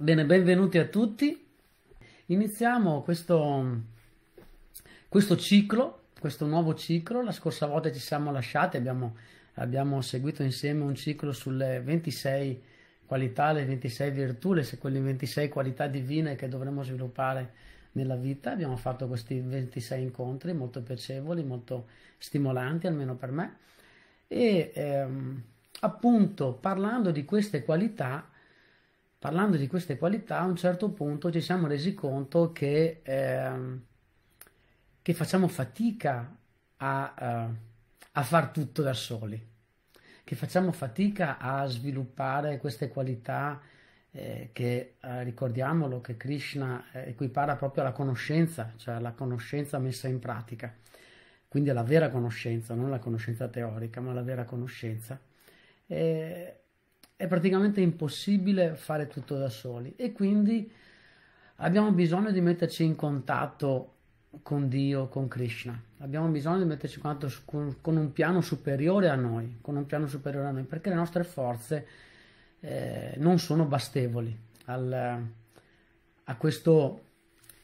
Bene, benvenuti a tutti. Iniziamo questo, questo, ciclo, questo nuovo ciclo. La scorsa volta ci siamo lasciati, abbiamo, abbiamo seguito insieme un ciclo sulle 26 qualità, le 26 virtù, le, quelle 26 qualità divine che dovremmo sviluppare nella vita. Abbiamo fatto questi 26 incontri molto piacevoli, molto stimolanti, almeno per me. E ehm, appunto parlando di queste qualità, parlando di queste qualità, a un certo punto ci siamo resi conto che, eh, che facciamo fatica a, eh, a far tutto da soli, che facciamo fatica a sviluppare queste qualità eh, che, eh, ricordiamolo, che Krishna eh, equipara proprio alla conoscenza, cioè alla conoscenza messa in pratica, quindi alla vera conoscenza, non la conoscenza teorica, ma la vera conoscenza. Eh, è praticamente impossibile fare tutto da soli e quindi abbiamo bisogno di metterci in contatto con Dio, con Krishna. Abbiamo bisogno di metterci in contatto con, un piano superiore a noi, con un piano superiore a noi, perché le nostre forze eh, non sono bastevoli al, a questo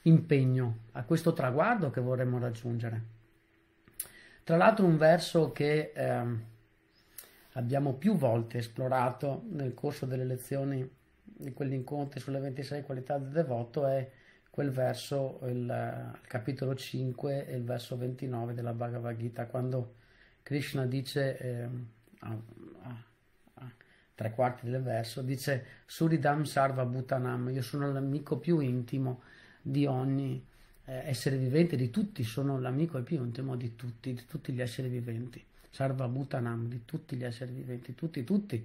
impegno, a questo traguardo che vorremmo raggiungere. Tra l'altro un verso che eh, abbiamo più volte esplorato nel corso delle lezioni di quegli incontri sulle 26 qualità del devoto è quel verso, il, il capitolo 5 e il verso 29 della Bhagavad Gita, quando Krishna dice eh, a, a, a, tre quarti del verso, dice Suridam Sarva Bhutanam, io sono l'amico più intimo di ogni eh, essere vivente, di tutti, sono l'amico più intimo di tutti, di tutti gli esseri viventi. Sarva Bhutanam, di tutti gli esseri viventi, tutti, tutti.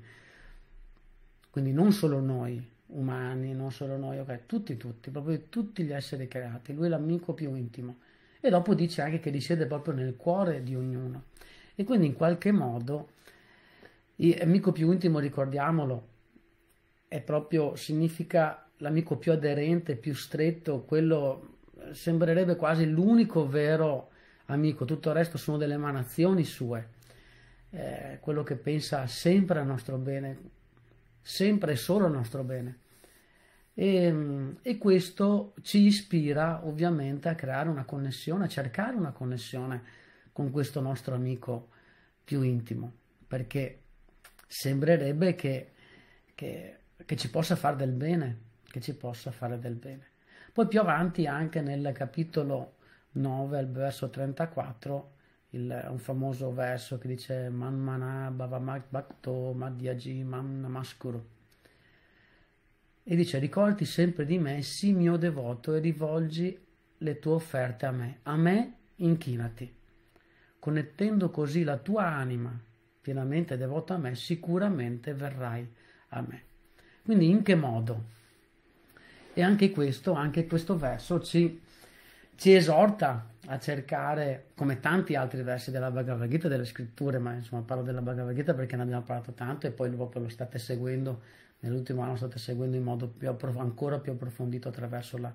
Quindi non solo noi umani, non solo noi, ok, tutti, tutti, proprio tutti gli esseri creati. Lui è l'amico più intimo. E dopo dice anche che risiede proprio nel cuore di ognuno. E quindi in qualche modo, l'amico più intimo, ricordiamolo, è proprio, significa l'amico più aderente, più stretto, quello sembrerebbe quasi l'unico vero amico, tutto il resto sono delle emanazioni sue eh, quello che pensa sempre al nostro bene, sempre e solo al nostro bene. E, ehm, e, questo ci ispira ovviamente a creare una connessione, a cercare una connessione con questo nostro amico più intimo, perché sembrerebbe che, che, che ci possa fare del bene, che ci possa fare del bene. Poi più avanti anche nel capitolo 9 al verso 34 il, un famoso verso che dice Man Manmana Bhavamak Bhakto Madhyaji Mam Namaskuru e dice ricordati sempre di me, sii mio devoto e rivolgi le tue offerte a me, a me inchinati. Connettendo così la tua anima pienamente devota a me, sicuramente verrai a me. Quindi in che modo? E anche questo, anche questo verso ci ci esorta a cercare, come tanti altri versi della Bhagavad Gita, delle scritture, ma insomma parlo della Bhagavad Gita perché ne abbiamo parlato tanto e poi proprio lo state seguendo, nell'ultimo anno lo state seguendo in modo più approf- ancora più approfondito attraverso la,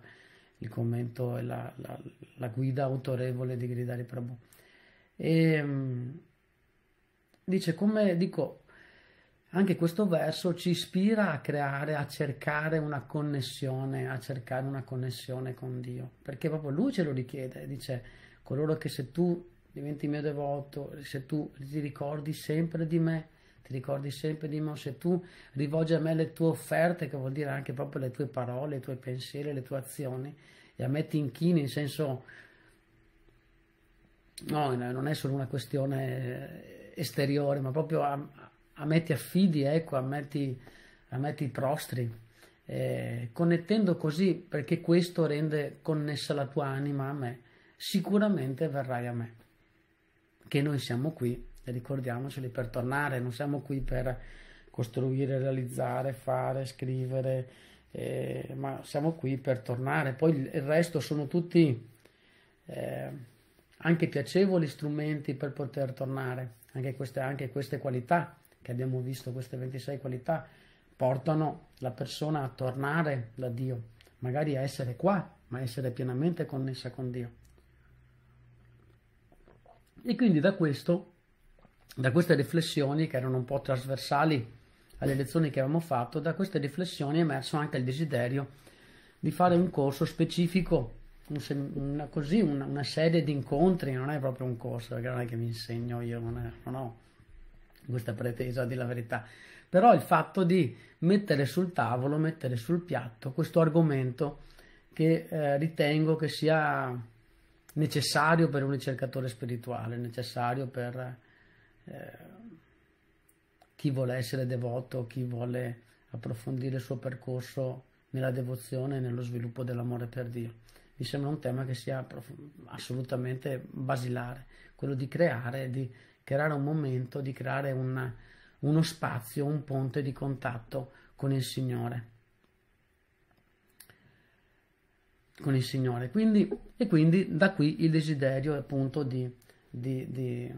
il commento e la, la, la guida autorevole di Gridari Prabhu. E, ehm, dice come, dico, anche questo verso ci ispira a creare, a cercare una connessione, a cercare una connessione con Dio, perché proprio Lui ce lo richiede, dice coloro che se tu diventi mio devoto, se tu ti ricordi sempre di me, ti ricordi sempre di me, se tu rivolgi a me le tue offerte, che vuol dire anche proprio le tue parole, i tuoi pensieri, le tue azioni, e a me ti inchini in senso... No, non è solo una questione esteriore, ma proprio a, a me ti affidi, ecco, a me ti, a me ti prostri. Eh, connettendo così, perché questo rende connessa la tua anima a me, sicuramente verrai a me. Che noi siamo qui, ricordiamoceli, per tornare, non siamo qui per costruire, realizzare, fare, scrivere, eh, ma siamo qui per tornare. Poi il resto sono tutti eh, anche piacevoli strumenti per poter tornare, anche queste, anche queste qualità che abbiamo visto, queste 26 qualità, portano la persona a tornare da Dio, magari a essere qua, ma a essere pienamente connessa con Dio. E quindi da questo, da queste riflessioni che erano un po' trasversali alle lezioni che avevamo fatto, da queste riflessioni è emerso anche il desiderio di fare un corso specifico, una, così, una, una serie di incontri, non è proprio un corso, perché non è che mi insegno io, non, è, non ho questa pretesa della verità, però il fatto di mettere sul tavolo, mettere sul piatto questo argomento che eh, ritengo che sia necessario per un ricercatore spirituale, necessario per eh, chi vuole essere devoto, chi vuole approfondire il suo percorso nella devozione e nello sviluppo dell'amore per Dio. Mi sembra un tema che sia assolutamente basilare, quello di creare, di creare un momento di creare un, uno spazio, un ponte di contatto con il Signore. Con il Signore. Quindi, e quindi da qui il desiderio appunto di, di, di,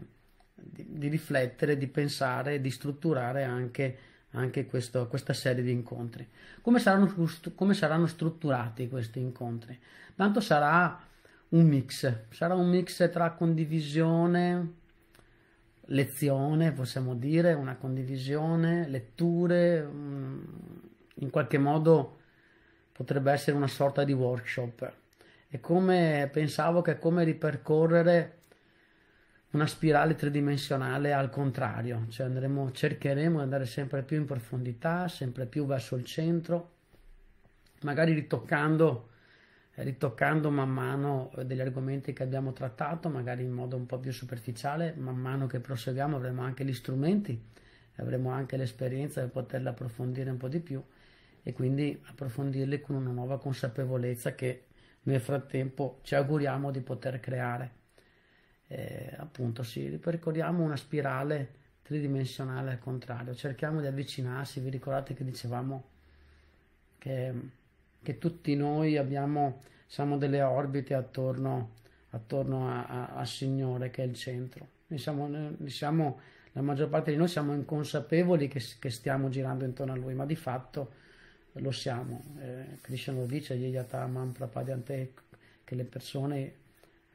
di riflettere, di pensare, di strutturare anche, anche questo, questa serie di incontri. Come saranno, come saranno strutturati questi incontri? Tanto sarà un mix, sarà un mix tra condivisione, lezione, possiamo dire, una condivisione, letture, mm, in qualche modo potrebbe essere una sorta di workshop. E come pensavo che è come ripercorrere una spirale tridimensionale al contrario, cioè andremo, cercheremo di andare sempre più in profondità, sempre più verso il centro, magari ritoccando ritoccando man mano eh, degli argomenti che abbiamo trattato, magari in modo un po' più superficiale, man mano che proseguiamo avremo anche gli strumenti, avremo anche l'esperienza per poterla approfondire un po' di più e quindi approfondirli con una nuova consapevolezza che nel frattempo ci auguriamo di poter creare. Eh, appunto, sì, ripercorriamo una spirale tridimensionale al contrario, cerchiamo di avvicinarsi, vi ricordate che dicevamo che che tutti noi abbiamo, siamo delle orbite attorno, attorno al Signore che è il centro. Noi siamo, noi siamo, la maggior parte di noi siamo inconsapevoli che, che, stiamo girando intorno a Lui, ma di fatto lo siamo. Eh, Krishna lo dice, Yeyata Mamprapadyante, che le persone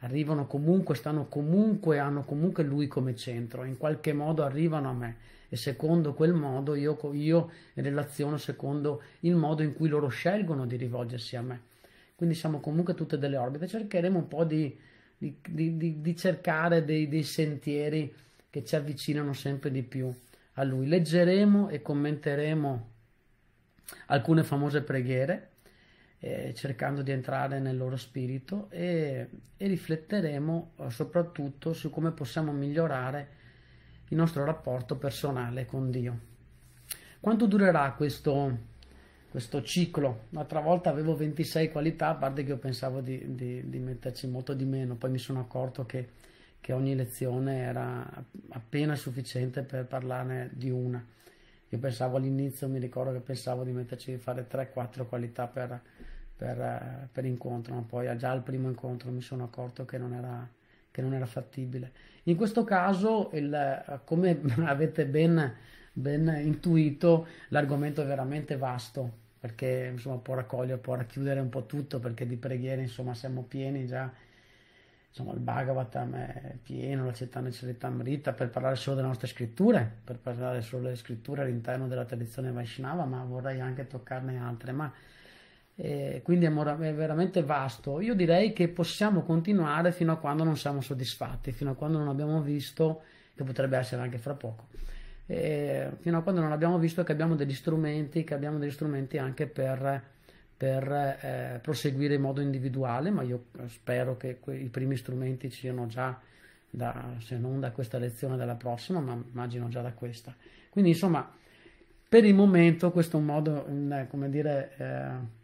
arrivano comunque, stanno comunque, hanno comunque Lui come centro, in qualche modo arrivano a me e secondo quel modo io, io relaziono secondo il modo in cui loro scelgono di rivolgersi a me. Quindi siamo comunque tutte delle orbite, cercheremo un po' di, di, di, di cercare dei, dei sentieri che ci avvicinano sempre di più a lui. Leggeremo e commenteremo alcune famose preghiere eh, cercando di entrare nel loro spirito e, e, rifletteremo eh, soprattutto su come possiamo migliorare il nostro rapporto personale con Dio. Quanto durerà questo, questo ciclo? L'altra volta avevo 26 qualità, a parte che io pensavo di, di, di metterci molto di meno, poi mi sono accorto che, che ogni lezione era appena sufficiente per parlarne di una. Io pensavo all'inizio, mi ricordo che pensavo di metterci di fare 3-4 qualità per, per, per incontro, ma poi già al primo incontro mi sono accorto che non era che non era fattibile. In questo caso, il, come avete ben, ben intuito, l'argomento è veramente vasto perché insomma può raccogliere, può racchiudere un po' tutto perché di preghiere insomma siamo pieni già insomma il Bhagavatam è pieno, la città Charitamrita, per parlare solo delle nostre scritture, per parlare solo delle scritture all'interno della tradizione Vaishnava, ma vorrei anche toccarne altre, ma eh, quindi è, mora- è, veramente vasto. Io direi che possiamo continuare fino a quando non siamo soddisfatti, fino a quando non abbiamo visto, che potrebbe essere anche fra poco, eh, fino a quando non abbiamo visto che abbiamo degli strumenti, che abbiamo degli strumenti anche per, per eh, proseguire in modo individuale, ma io spero che que- i primi strumenti ci siano già, da, se non da questa lezione, dalla prossima, ma immagino già da questa. Quindi insomma, per il momento questo è un modo, come dire eh,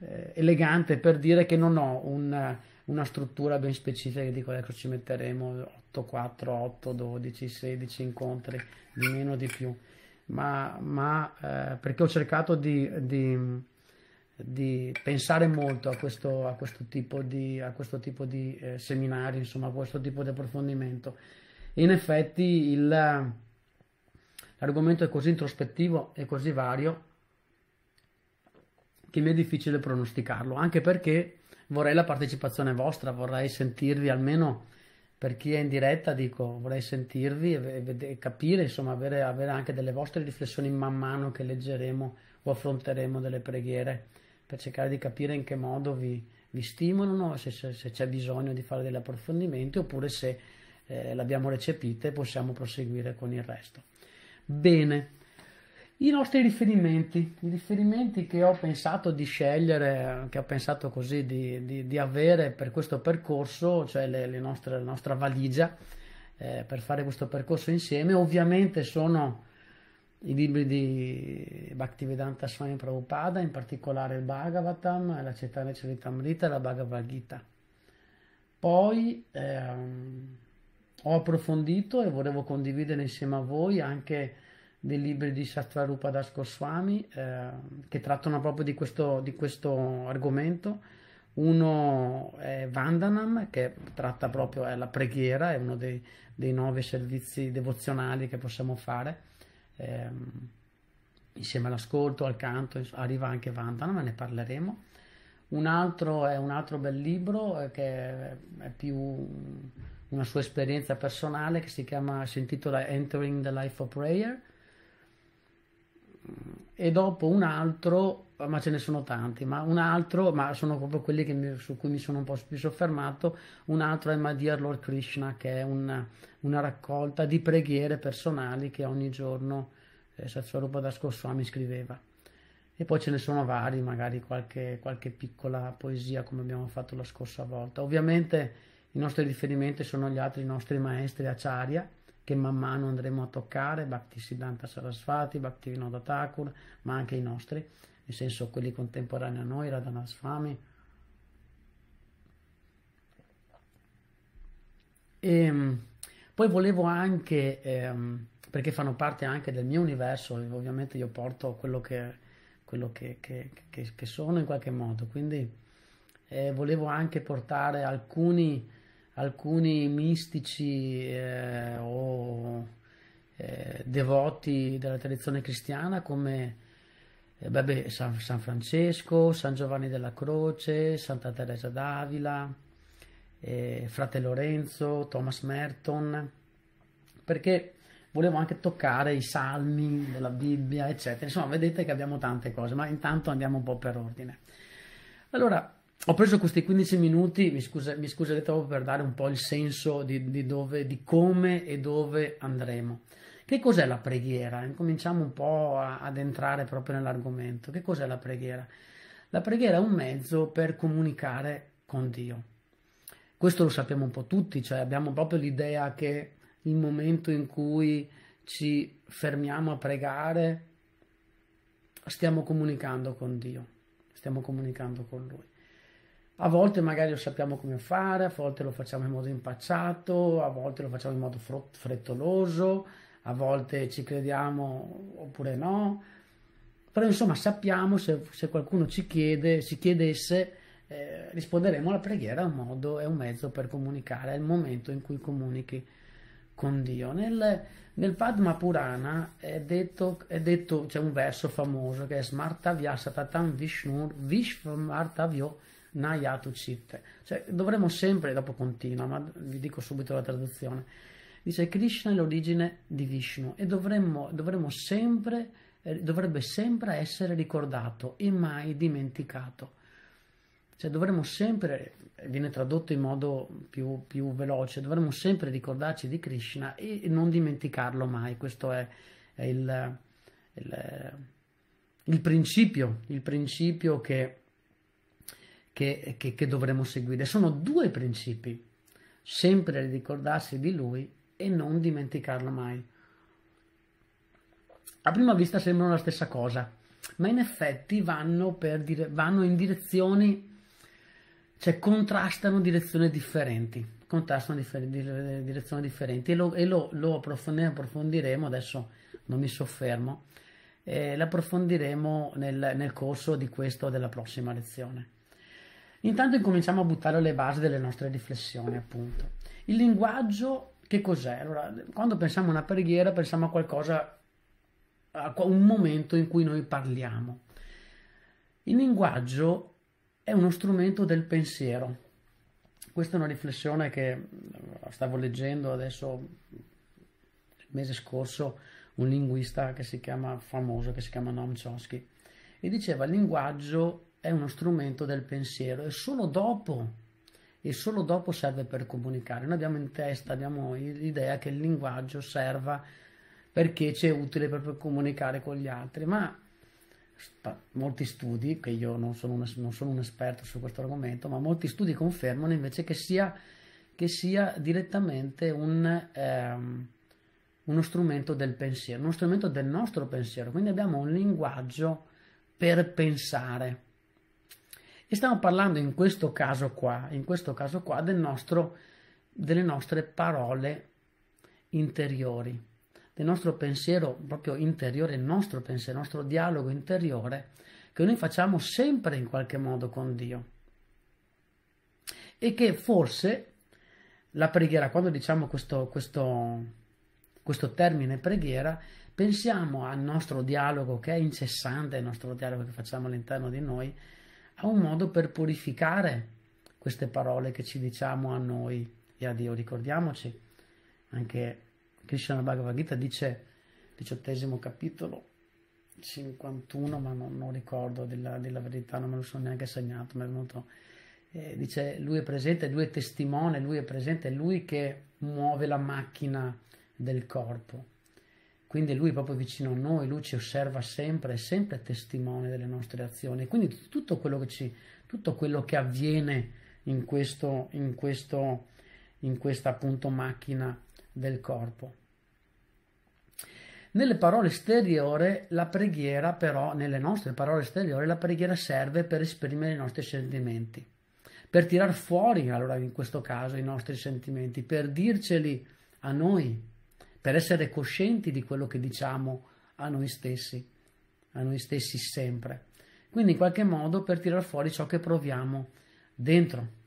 eh, elegante per dire che non ho un, una struttura ben specifica di dico ecco, ci metteremo 8, 4, 8, 12, 16 incontri, di meno di più, ma, ma eh, perché ho cercato di, di, di pensare molto a questo, a questo, tipo di, a questo tipo di eh, seminari, insomma a questo tipo di approfondimento. In effetti il, l'argomento è così introspettivo e così vario che mi è difficile pronosticarlo, anche perché vorrei la partecipazione vostra, vorrei sentirvi almeno per chi è in diretta, dico, vorrei sentirvi e, e capire, insomma, avere, avere, anche delle vostre riflessioni man mano che leggeremo o affronteremo delle preghiere per cercare di capire in che modo vi, vi stimolano, se, se, se c'è bisogno di fare degli approfondimenti oppure se eh, l'abbiamo recepita e possiamo proseguire con il resto. Bene, i nostri riferimenti, i riferimenti che ho pensato di scegliere, che ho pensato così di, di, di avere per questo percorso, cioè le, le nostre, la nostra valigia eh, per fare questo percorso insieme, ovviamente sono i libri di Bhaktivedanta Swami Prabhupada, in particolare il Bhagavatam, la Chaitanya Charitamrita e la Bhagavad Gita. Poi ehm, ho approfondito e volevo condividere insieme a voi anche dei libri di Sattvarupa Das Goswami eh, che trattano proprio di questo, di questo argomento. Uno è Vandanam, che tratta proprio eh, la preghiera, è uno dei, dei, nove servizi devozionali che possiamo fare. Eh, insieme all'ascolto, al canto, arriva anche Vandanam, ne parleremo. Un altro è un altro bel libro eh, che è più una sua esperienza personale che si, chiama, si intitola Entering the Life of Prayer e dopo un altro, ma ce ne sono tanti, ma un altro, ma sono proprio quelli mi, su cui mi sono un po' più soffermato, un altro è My Dear Lord Krishna, che è una, una raccolta di preghiere personali che ogni giorno eh, Satsarupada Goswami scriveva. E poi ce ne sono vari, magari qualche, qualche piccola poesia come abbiamo fatto la scorsa volta. Ovviamente i nostri riferimenti sono gli altri nostri maestri Acharya, che man mano andremo a toccare, Bhakti Siddhanta Sarasvati, Bhakti Vinoda Thakur, ma anche i nostri, nel senso quelli contemporanei a noi, Radhanaswami. E ehm, poi volevo anche, ehm, perché fanno parte anche del mio universo, ovviamente io porto quello che, quello che, che, che sono in qualche modo, quindi eh, volevo anche portare alcuni alcuni mistici eh, o eh, devoti della tradizione cristiana come eh, vabbè, San, San, Francesco, San Giovanni della Croce, Santa Teresa d'Avila, eh, Frate Lorenzo, Thomas Merton, perché volevo anche toccare i salmi della Bibbia, eccetera. Insomma, vedete che abbiamo tante cose, ma intanto andiamo un po' per ordine. Allora, ho preso questi 15 minuti, mi, scusa, mi scuserete proprio per dare un po' il senso di, di, dove, di come e dove andremo. Che cos'è la preghiera? Incominciamo un po' a, ad entrare proprio nell'argomento. Che cos'è la preghiera? La preghiera è un mezzo per comunicare con Dio. Questo lo sappiamo un po' tutti, cioè abbiamo proprio l'idea che il momento in cui ci fermiamo a pregare stiamo comunicando con Dio, stiamo comunicando con Lui. A volte magari lo sappiamo come fare, a volte lo facciamo in modo impacciato, a volte lo facciamo in modo frettoloso, a volte ci crediamo oppure no. Però insomma sappiamo se, se qualcuno ci chiede, si chiedesse, eh, risponderemo alla preghiera, è un modo, è un mezzo per comunicare, è il momento in cui comunichi con Dio. Nel, nel Padma Purana è detto, è detto, c'è un verso famoso che è Smartavya Satatam Vishnur Vishvamartavyo Nayatu Chitte. Cioè, dovremmo sempre, dopo continua, ma vi dico subito la traduzione, dice Krishna è l'origine di Vishnu e dovremmo, dovremmo sempre, eh, dovrebbe sempre essere ricordato e mai dimenticato. Cioè dovremmo sempre, eh, viene tradotto in modo più, più veloce, dovremmo sempre ricordarci di Krishna e non dimenticarlo mai. Questo è, è il, il, il, principio, il principio che che, che, che dovremmo seguire. Sono due principi, sempre ricordarsi di Lui e non dimenticarlo mai. A prima vista sembrano la stessa cosa, ma in effetti vanno, dire, vanno in direzioni, cioè contrastano direzioni differenti, contrastano differ, direzioni differenti e, lo, e lo, lo approfondiremo, approfondiremo, adesso non mi soffermo, eh, l'approfondiremo nel, nel corso di questo o della prossima lezione. Intanto incominciamo a buttare le basi delle nostre riflessioni, appunto. Il linguaggio che cos'è? Allora, quando pensiamo a una preghiera, pensiamo a qualcosa, a un momento in cui noi parliamo. Il linguaggio è uno strumento del pensiero. Questa è una riflessione che eh, stavo leggendo adesso, il mese scorso, un linguista che si chiama famoso, che si chiama Noam Chomsky, e diceva il linguaggio è uno strumento del pensiero e solo dopo, e solo dopo serve per comunicare. Noi abbiamo in testa, abbiamo l'idea che il linguaggio serva perché ci è utile per comunicare con gli altri, ma molti studi, che io non sono, una, non sono un esperto su questo argomento, ma molti studi confermano invece che sia, che sia direttamente un, ehm, uno strumento del pensiero, uno strumento del nostro pensiero, quindi abbiamo un linguaggio per pensare. E stiamo parlando in questo caso qua, in questo caso qua, del nostro, delle nostre parole interiori, del nostro pensiero proprio interiore, il nostro pensiero, il nostro dialogo interiore che noi facciamo sempre in qualche modo con Dio. E che forse la preghiera, quando diciamo questo, questo, questo termine preghiera, pensiamo al nostro dialogo che è incessante, il nostro dialogo che facciamo all'interno di noi, ha un modo per purificare queste parole che ci diciamo a noi e a Dio. Ricordiamoci, anche Krishna Bhagavad Gita dice, diciottesimo capitolo, 51, ma non, non ricordo della, della, verità, non me lo sono neanche segnato, mi è venuto... Eh, dice lui è presente, lui è testimone, lui è presente, è lui che muove la macchina del corpo. Quindi lui è proprio vicino a noi, lui ci osserva sempre, è sempre testimone delle nostre azioni. Quindi tutto quello che, ci, tutto quello che avviene in, questo, in, questo, in questa appunto macchina del corpo. Nelle parole esteriore la preghiera però, nelle nostre parole esteriori, la preghiera serve per esprimere i nostri sentimenti, per tirar fuori allora in questo caso i nostri sentimenti, per dirceli a noi, per essere coscienti di quello che diciamo a noi stessi, a noi stessi sempre. Quindi in qualche modo per tirar fuori ciò che proviamo dentro.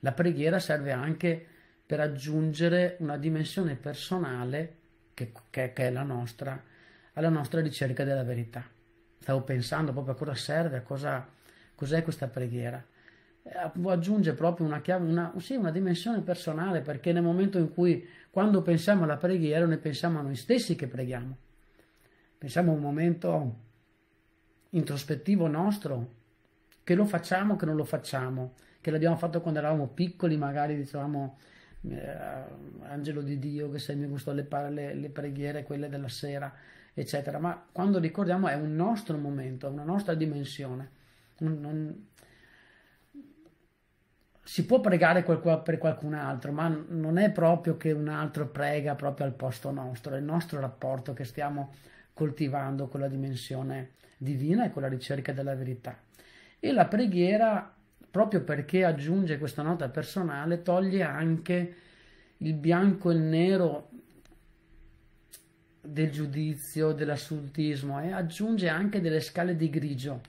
La preghiera serve anche per aggiungere una dimensione personale, che, che, che è la nostra, alla nostra ricerca della verità. Stavo pensando proprio a cosa serve, a cosa, cos'è questa preghiera. Eh, aggiunge proprio una chiave, una, sì, una dimensione personale, perché nel momento in cui quando pensiamo alla preghiera noi pensiamo a noi stessi che preghiamo. Pensiamo a un momento introspettivo nostro, che lo facciamo o che non lo facciamo, che l'abbiamo fatto quando eravamo piccoli, magari dicevamo eh, angelo di Dio che sei mi gusto le, le, le preghiere, quelle della sera, eccetera. Ma quando ricordiamo è un nostro momento, è una nostra dimensione. Non, non, si può pregare per qualcun altro, ma non è proprio che un altro prega proprio al posto nostro, è il nostro rapporto che stiamo coltivando con la dimensione divina e con la ricerca della verità. E la preghiera, proprio perché aggiunge questa nota personale, toglie anche il bianco e il nero del giudizio, dell'assultismo e aggiunge anche delle scale di grigio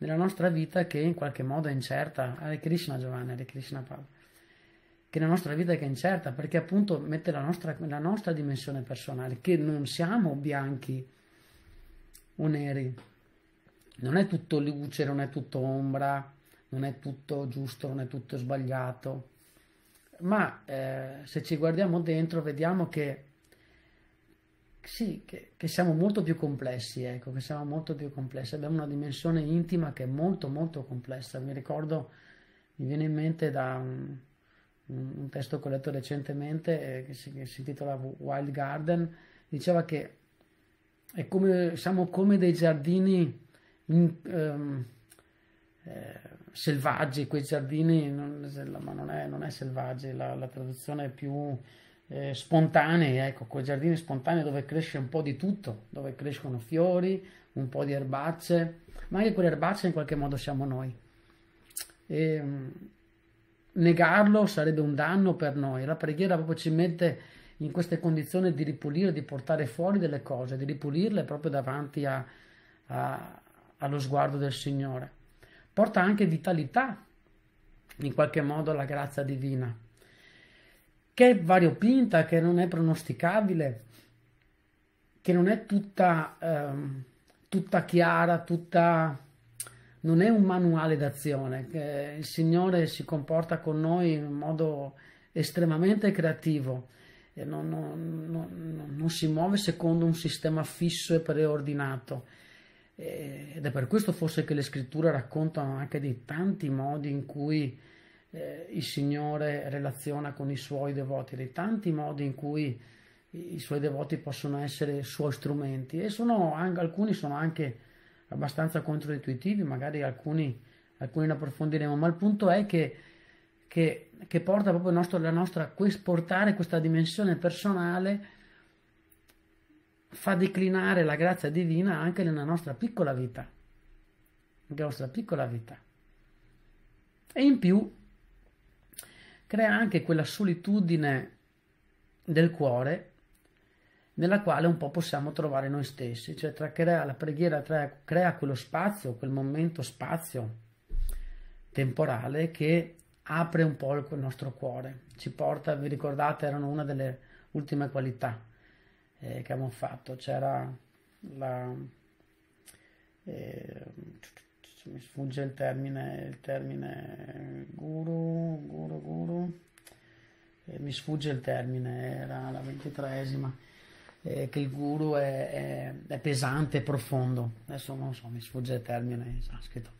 nella nostra vita che in qualche modo è incerta. Hare ah, Krishna Giovanni, Hare Krishna Paolo. Che la nostra vita è incerta perché appunto mette la nostra, la nostra dimensione personale, che non siamo bianchi o neri. Non è tutto luce, non è tutto ombra, non è tutto giusto, non è tutto sbagliato. Ma eh, se ci guardiamo dentro vediamo che sì, che, che, siamo molto più complessi, ecco, che siamo molto più complessi, abbiamo una dimensione intima che è molto molto complessa. Mi ricordo, mi viene in mente da un, un, un testo che ho letto recentemente eh, che, si, che si intitola Wild Garden, diceva che come, siamo come dei giardini in, ehm, eh, selvaggi, quei giardini, non, ma non è, non è selvaggi, la, la traduzione è più eh, spontanee, ecco, quel giardino spontaneo dove cresce un po' di tutto, dove crescono fiori, un po' di erbacce, ma anche quelle erbacce in qualche modo siamo noi. E, mm, negarlo sarebbe un danno per noi, la preghiera proprio ci mette in queste condizioni di ripulire, di portare fuori delle cose, di ripulirle proprio davanti a, a, allo sguardo del Signore. Porta anche vitalità, in qualche modo, alla grazia divina che è variopinta, che non è pronosticabile, che non è tutta, ehm, tutta chiara, tutta... non è un manuale d'azione, il Signore si comporta con noi in modo estremamente creativo, non, non, non, non si muove secondo un sistema fisso e preordinato ed è per questo forse che le scritture raccontano anche di tanti modi in cui eh, il Signore relaziona con i suoi devoti, dei tanti modi in cui i suoi devoti possono essere suoi strumenti e sono anche, alcuni sono anche abbastanza controintuitivi, magari alcuni, alcuni ne approfondiremo, ma il punto è che, che, che porta proprio nostro, la nostra, portare questa dimensione personale fa declinare la grazia divina anche nella nostra piccola vita, nella nostra piccola vita. E in più crea anche quella solitudine del cuore nella quale un po' possiamo trovare noi stessi, cioè tra crea, la preghiera tra, crea quello spazio, quel momento spazio temporale che apre un po' il, il nostro cuore, ci porta, vi ricordate, erano una delle ultime qualità eh, che abbiamo fatto, c'era la... Eh, mi sfugge il termine, il termine guru, guru, guru, eh, mi sfugge il termine, era la ventitreesima, eh, che il guru è, è, è pesante e profondo, adesso non so, mi sfugge il termine in sanscrito,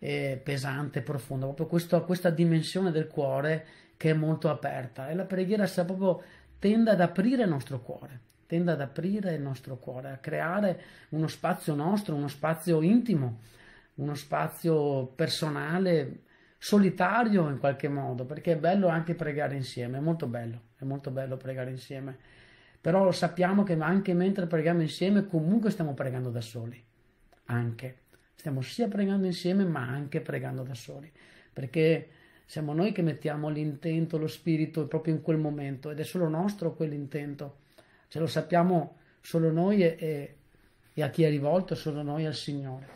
è pesante e profondo, proprio questo, questa dimensione del cuore che è molto aperta e la preghiera sta proprio tende ad aprire il nostro cuore, tende ad aprire il nostro cuore, a creare uno spazio nostro, uno spazio intimo uno spazio personale, solitario in qualche modo, perché è bello anche pregare insieme, è molto bello, è molto bello pregare insieme, però sappiamo che anche mentre preghiamo insieme comunque stiamo pregando da soli, anche, stiamo sia pregando insieme ma anche pregando da soli, perché siamo noi che mettiamo l'intento, lo spirito proprio in quel momento ed è solo nostro quell'intento, ce lo sappiamo solo noi e, e, e a chi è rivolto solo noi al Signore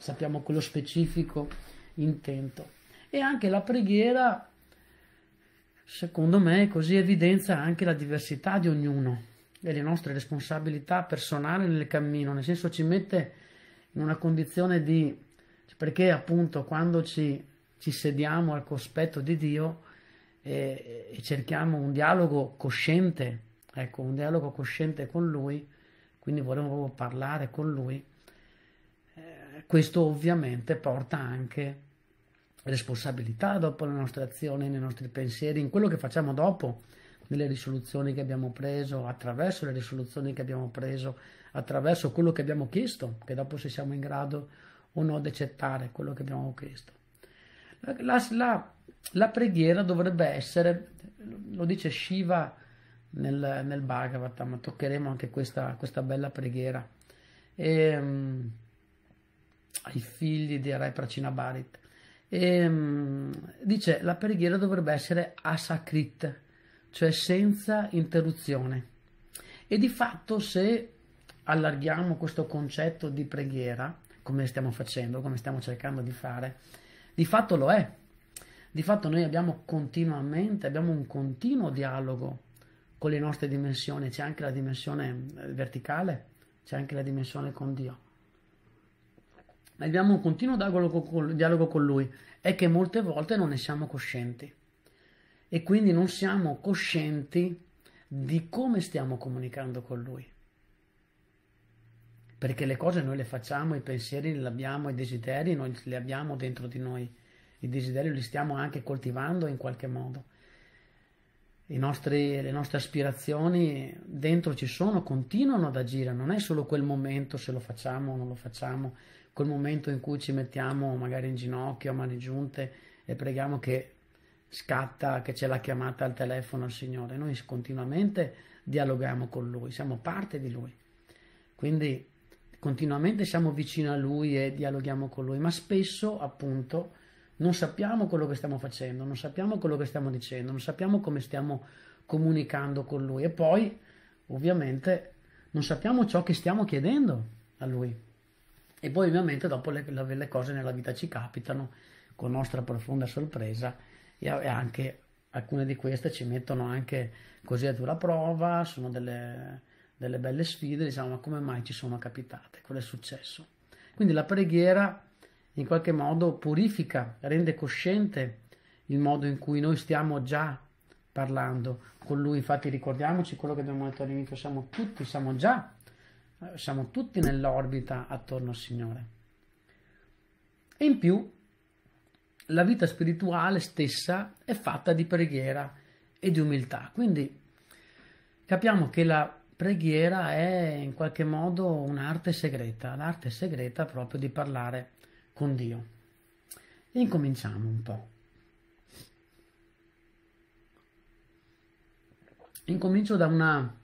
sappiamo quello specifico intento. E anche la preghiera, secondo me, così evidenzia anche la diversità di ognuno e le nostre responsabilità personali nel cammino, nel senso ci mette in una condizione di... perché appunto quando ci, ci sediamo al cospetto di Dio e, eh, e cerchiamo un dialogo cosciente, ecco, un dialogo cosciente con Lui, quindi vorremmo parlare con Lui, questo ovviamente porta anche responsabilità dopo le nostre azioni, nei nostri pensieri, in quello che facciamo dopo, nelle risoluzioni che abbiamo preso, attraverso le risoluzioni che abbiamo preso, attraverso quello che abbiamo chiesto, che dopo se siamo in grado o no di accettare quello che abbiamo chiesto. La, la, la preghiera dovrebbe essere, lo dice Shiva nel, nel Bhagavatam, toccheremo anche questa, questa bella preghiera. E, ehm, ai figli di Re Pracinabarit. E, ehm, dice la preghiera dovrebbe essere asakrit, cioè senza interruzione. E di fatto se allarghiamo questo concetto di preghiera, come stiamo facendo, come stiamo cercando di fare, di fatto lo è. Di fatto noi abbiamo continuamente, abbiamo un continuo dialogo con le nostre dimensioni, c'è anche la dimensione eh, verticale, c'è anche la dimensione con Dio ma abbiamo un continuo dialogo con, lui, è che molte volte non ne siamo coscienti e quindi non siamo coscienti di come stiamo comunicando con lui. Perché le cose noi le facciamo, i pensieri li abbiamo, i desideri noi li abbiamo dentro di noi, i desideri li stiamo anche coltivando in qualche modo. Nostri, le nostre aspirazioni dentro ci sono, continuano ad agire, non è solo quel momento se lo facciamo o non lo facciamo, quel momento in cui ci mettiamo magari in ginocchio a mani giunte e preghiamo che scatta, che c'è la chiamata al telefono al Signore. Noi continuamente dialoghiamo con Lui, siamo parte di Lui. Quindi continuamente siamo vicino a Lui e dialoghiamo con Lui, ma spesso appunto non sappiamo quello che stiamo facendo, non sappiamo quello che stiamo dicendo, non sappiamo come stiamo comunicando con Lui e poi ovviamente non sappiamo ciò che stiamo chiedendo a Lui. E poi ovviamente dopo le, le cose nella vita ci capitano con nostra profonda sorpresa e anche alcune di queste ci mettono anche così a dura prova, sono delle, delle belle sfide, diciamo ma come mai ci sono capitate, quello è successo. Quindi la preghiera in qualche modo purifica, rende cosciente il modo in cui noi stiamo già parlando con lui, infatti ricordiamoci quello che abbiamo detto all'inizio, siamo tutti, siamo già siamo tutti nell'orbita attorno al Signore. E in più la vita spirituale stessa è fatta di preghiera e di umiltà. Quindi capiamo che la preghiera è in qualche modo un'arte segreta, l'arte segreta proprio di parlare con Dio. E incominciamo un po'. Incomincio da una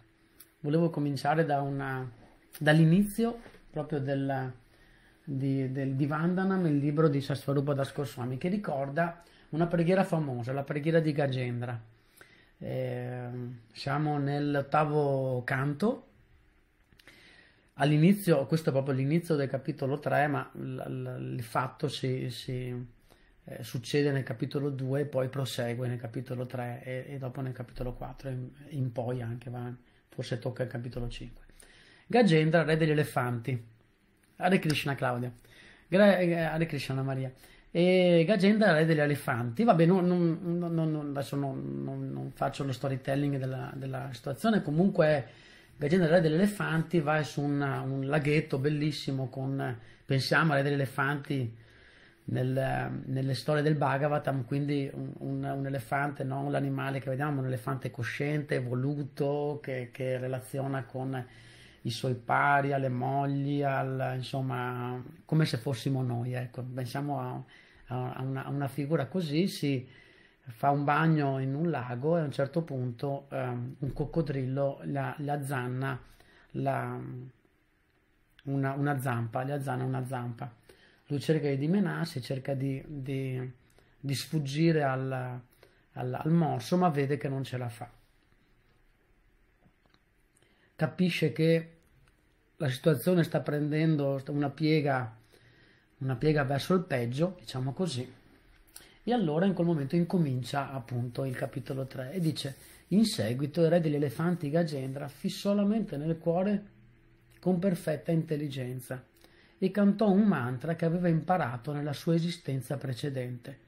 volevo cominciare da una dall'inizio proprio del, di, del, di Vandanam, il libro di Sasvarupa Das Goswami, che ricorda una preghiera famosa, la preghiera di Gagendra. Eh, siamo nell'ottavo canto. All'inizio, questo è proprio l'inizio del capitolo 3, ma il fatto si, si eh, succede nel capitolo 2 e poi prosegue nel capitolo 3 e, e dopo nel capitolo 4 in, in poi anche va, forse tocca il capitolo 5. Gagendra, re degli elefanti. Hare Krishna, Claudia. Gra- eh, Hare Krishna, Maria. E Gagenda, re degli elefanti. Vabbè, non, non, non, adesso non, faccio lo storytelling della, della situazione. Comunque, Gagenda, re degli elefanti, va su una, un laghetto bellissimo con, pensiamo, re degli elefanti. Nel, nelle storie del Bhagavatam, quindi un, un, un elefante, non l'animale che vediamo, ma un elefante cosciente, evoluto, che, che relaziona con i suoi pari, alle mogli, al, insomma, come se fossimo noi. Ecco. Pensiamo a, a, una, a, una, figura così, si fa un bagno in un lago e a un certo punto um, un coccodrillo la, la zanna, la, una, una, zampa, la zanna una zampa. Lui cerca di dimenarsi, cerca di, di, di sfuggire al, al, al morso, ma vede che non ce la fa capisce che la situazione sta prendendo una piega, una piega verso il peggio, diciamo così. E allora in quel momento incomincia appunto il capitolo 3 e dice in seguito il re degli elefanti Gagendra fissò la mente nel cuore con perfetta intelligenza e cantò un mantra che aveva imparato nella sua esistenza precedente,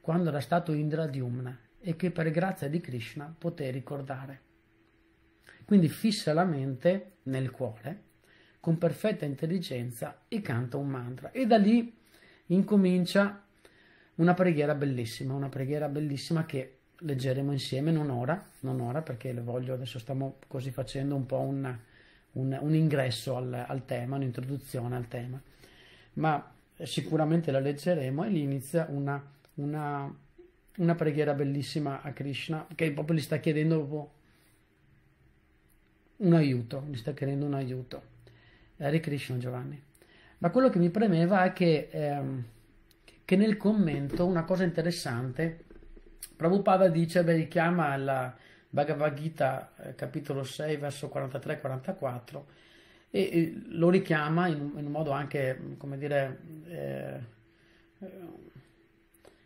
quando era stato Indra Dhyumna e che per grazia di Krishna poté ricordare. Quindi fissa la mente nel cuore con perfetta intelligenza e canta un mantra. E da lì incomincia una preghiera bellissima, una preghiera bellissima che leggeremo insieme, non ora, non ora perché le voglio, adesso stiamo così facendo un po' un, un, un ingresso al, al, tema, un'introduzione al tema, ma sicuramente la leggeremo e lì inizia una, una, una preghiera bellissima a Krishna che proprio gli sta chiedendo un aiuto, gli sta chiedendo un aiuto. Hare Krishna Giovanni. Ma quello che mi premeva è che, ehm, che nel commento una cosa interessante, Prabhupada dice, beh, richiama la Bhagavad Gita eh, capitolo 6 verso 43-44 e, e, lo richiama in, in, un modo anche, come dire, eh,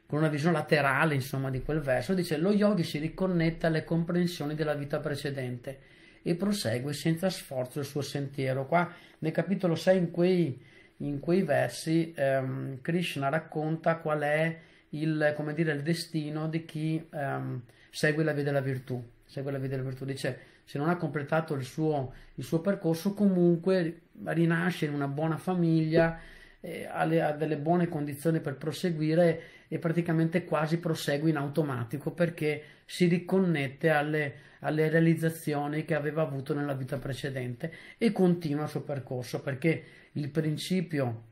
con una visione laterale insomma di quel verso, dice lo yogi si riconnetta alle comprensioni della vita precedente e prosegue senza sforzo il suo sentiero. Qua nel capitolo 6, in quei, in quei versi, ehm, Krishna racconta qual è il, dire, il destino di chi ehm, segue la via della virtù. Segue la via della virtù, dice se non ha completato il suo, il suo percorso, comunque rinasce in una buona famiglia, eh, ha, le, ha delle buone condizioni per proseguire e praticamente quasi prosegue in automatico perché si riconnette alle, alle realizzazioni che aveva avuto nella vita precedente e continua il suo percorso perché il principio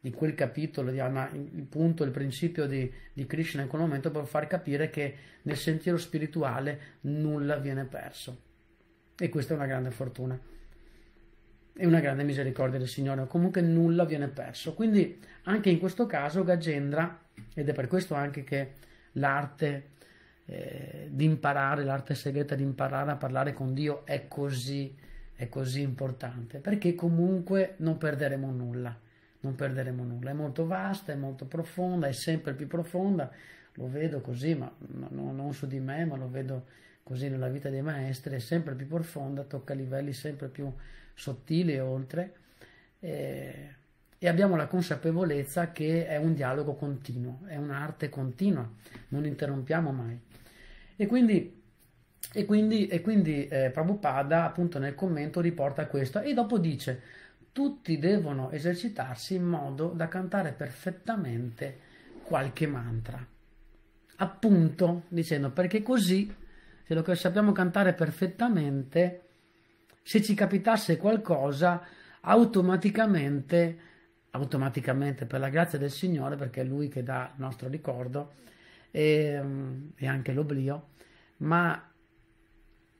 di quel capitolo, di Anna, il punto, il principio di, di Krishna in quel momento per far capire che nel sentiero spirituale nulla viene perso. E questa è una grande fortuna e una grande misericordia del Signore, comunque nulla viene perso. Quindi anche in questo caso Gagendra, ed è per questo anche che l'arte eh, di imparare, l'arte segreta di imparare a parlare con Dio è così, è così importante, perché comunque non perderemo nulla, non perderemo nulla, è molto vasta, è molto profonda, è sempre più profonda, lo vedo così, ma no, non su di me, ma lo vedo così nella vita dei maestri, è sempre più profonda, tocca livelli sempre più profondi sottile e oltre, eh, e abbiamo la consapevolezza che è un dialogo continuo, è un'arte continua, non interrompiamo mai. E quindi, e quindi, e quindi eh, Prabhupada appunto nel commento riporta questo e dopo dice tutti devono esercitarsi in modo da cantare perfettamente qualche mantra. Appunto, dicendo perché così, se lo sappiamo cantare perfettamente, se ci capitasse qualcosa, automaticamente, automaticamente per la grazia del Signore, perché è Lui che dà il nostro ricordo e, ehm, e anche l'oblio, ma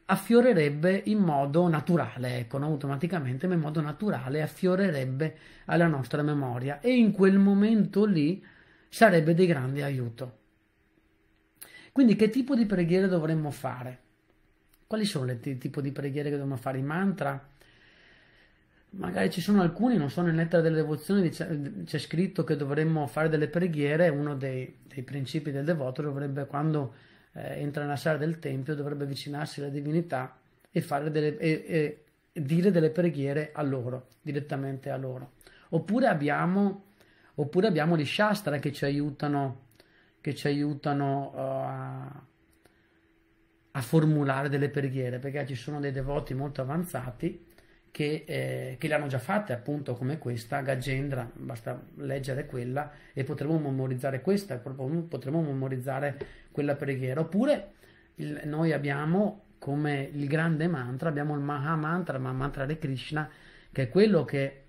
affiorerebbe in modo naturale, ecco, non automaticamente, ma in modo naturale affiorerebbe alla nostra memoria e in quel momento lì sarebbe di grande aiuto. Quindi che tipo di preghiere dovremmo fare? Quali sono il t- tipo di preghiere che dobbiamo fare? I mantra? Magari ci sono alcuni, non so, nel lettera delle devozioni c'è, scritto che dovremmo fare delle preghiere, uno dei, dei principi del devoto dovrebbe, quando eh, entra nella sala del tempio, dovrebbe avvicinarsi alla divinità e, delle, e, e, dire delle preghiere a loro, direttamente a loro. Oppure abbiamo, oppure abbiamo gli shastra che ci aiutano, che ci aiutano uh, a a formulare delle preghiere, perché ci sono dei devoti molto avanzati che, eh, che le hanno già fatte, appunto come questa, Gagendra, basta leggere quella e potremmo memorizzare questa, potremmo memorizzare quella preghiera. Oppure il, noi abbiamo come il grande mantra, abbiamo il Maha Mantra, ma Mantra di Krishna, che è quello che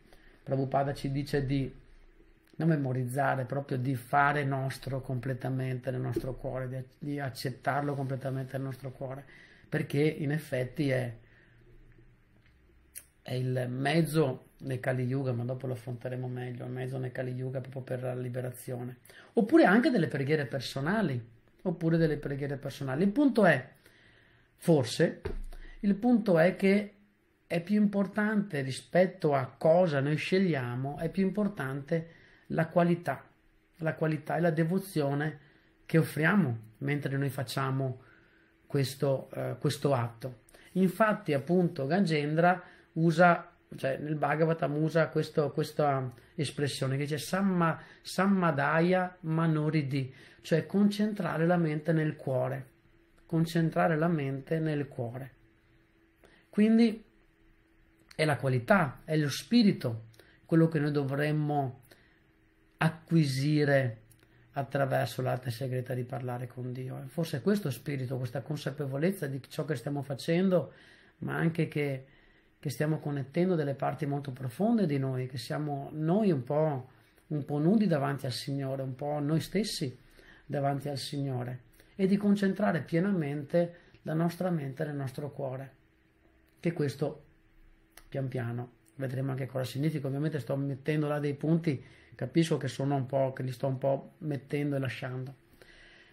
Prabhupada ci dice di non memorizzare, proprio di fare nostro completamente nel nostro cuore, di, accettarlo completamente nel nostro cuore, perché in effetti è, è il mezzo nel Kali Yuga, ma dopo lo affronteremo meglio, il mezzo nel Kali Yuga proprio per la liberazione, oppure anche delle preghiere personali, oppure delle preghiere personali. Il punto è, forse, il punto è che è più importante rispetto a cosa noi scegliamo, è più importante la qualità, la qualità e la devozione che offriamo mentre noi facciamo questo, eh, questo atto. Infatti, appunto, Gangendra usa, cioè nel Bhagavatam usa questo, questa espressione che dice Samma, Sammadaya Manoridi, cioè concentrare la mente nel cuore, concentrare la mente nel cuore. Quindi è la qualità, è lo spirito, quello che noi dovremmo acquisire attraverso l'arte segreta di parlare con Dio. Forse questo spirito, questa consapevolezza di ciò che stiamo facendo, ma anche che, che stiamo connettendo delle parti molto profonde di noi, che siamo noi un po', un po' nudi davanti al Signore, un po' noi stessi davanti al Signore, e di concentrare pienamente la nostra mente nel nostro cuore. Che questo, pian piano, vedremo anche cosa significa. Ovviamente sto mettendo là dei punti, capisco che sono un po', che li sto un po' mettendo e lasciando.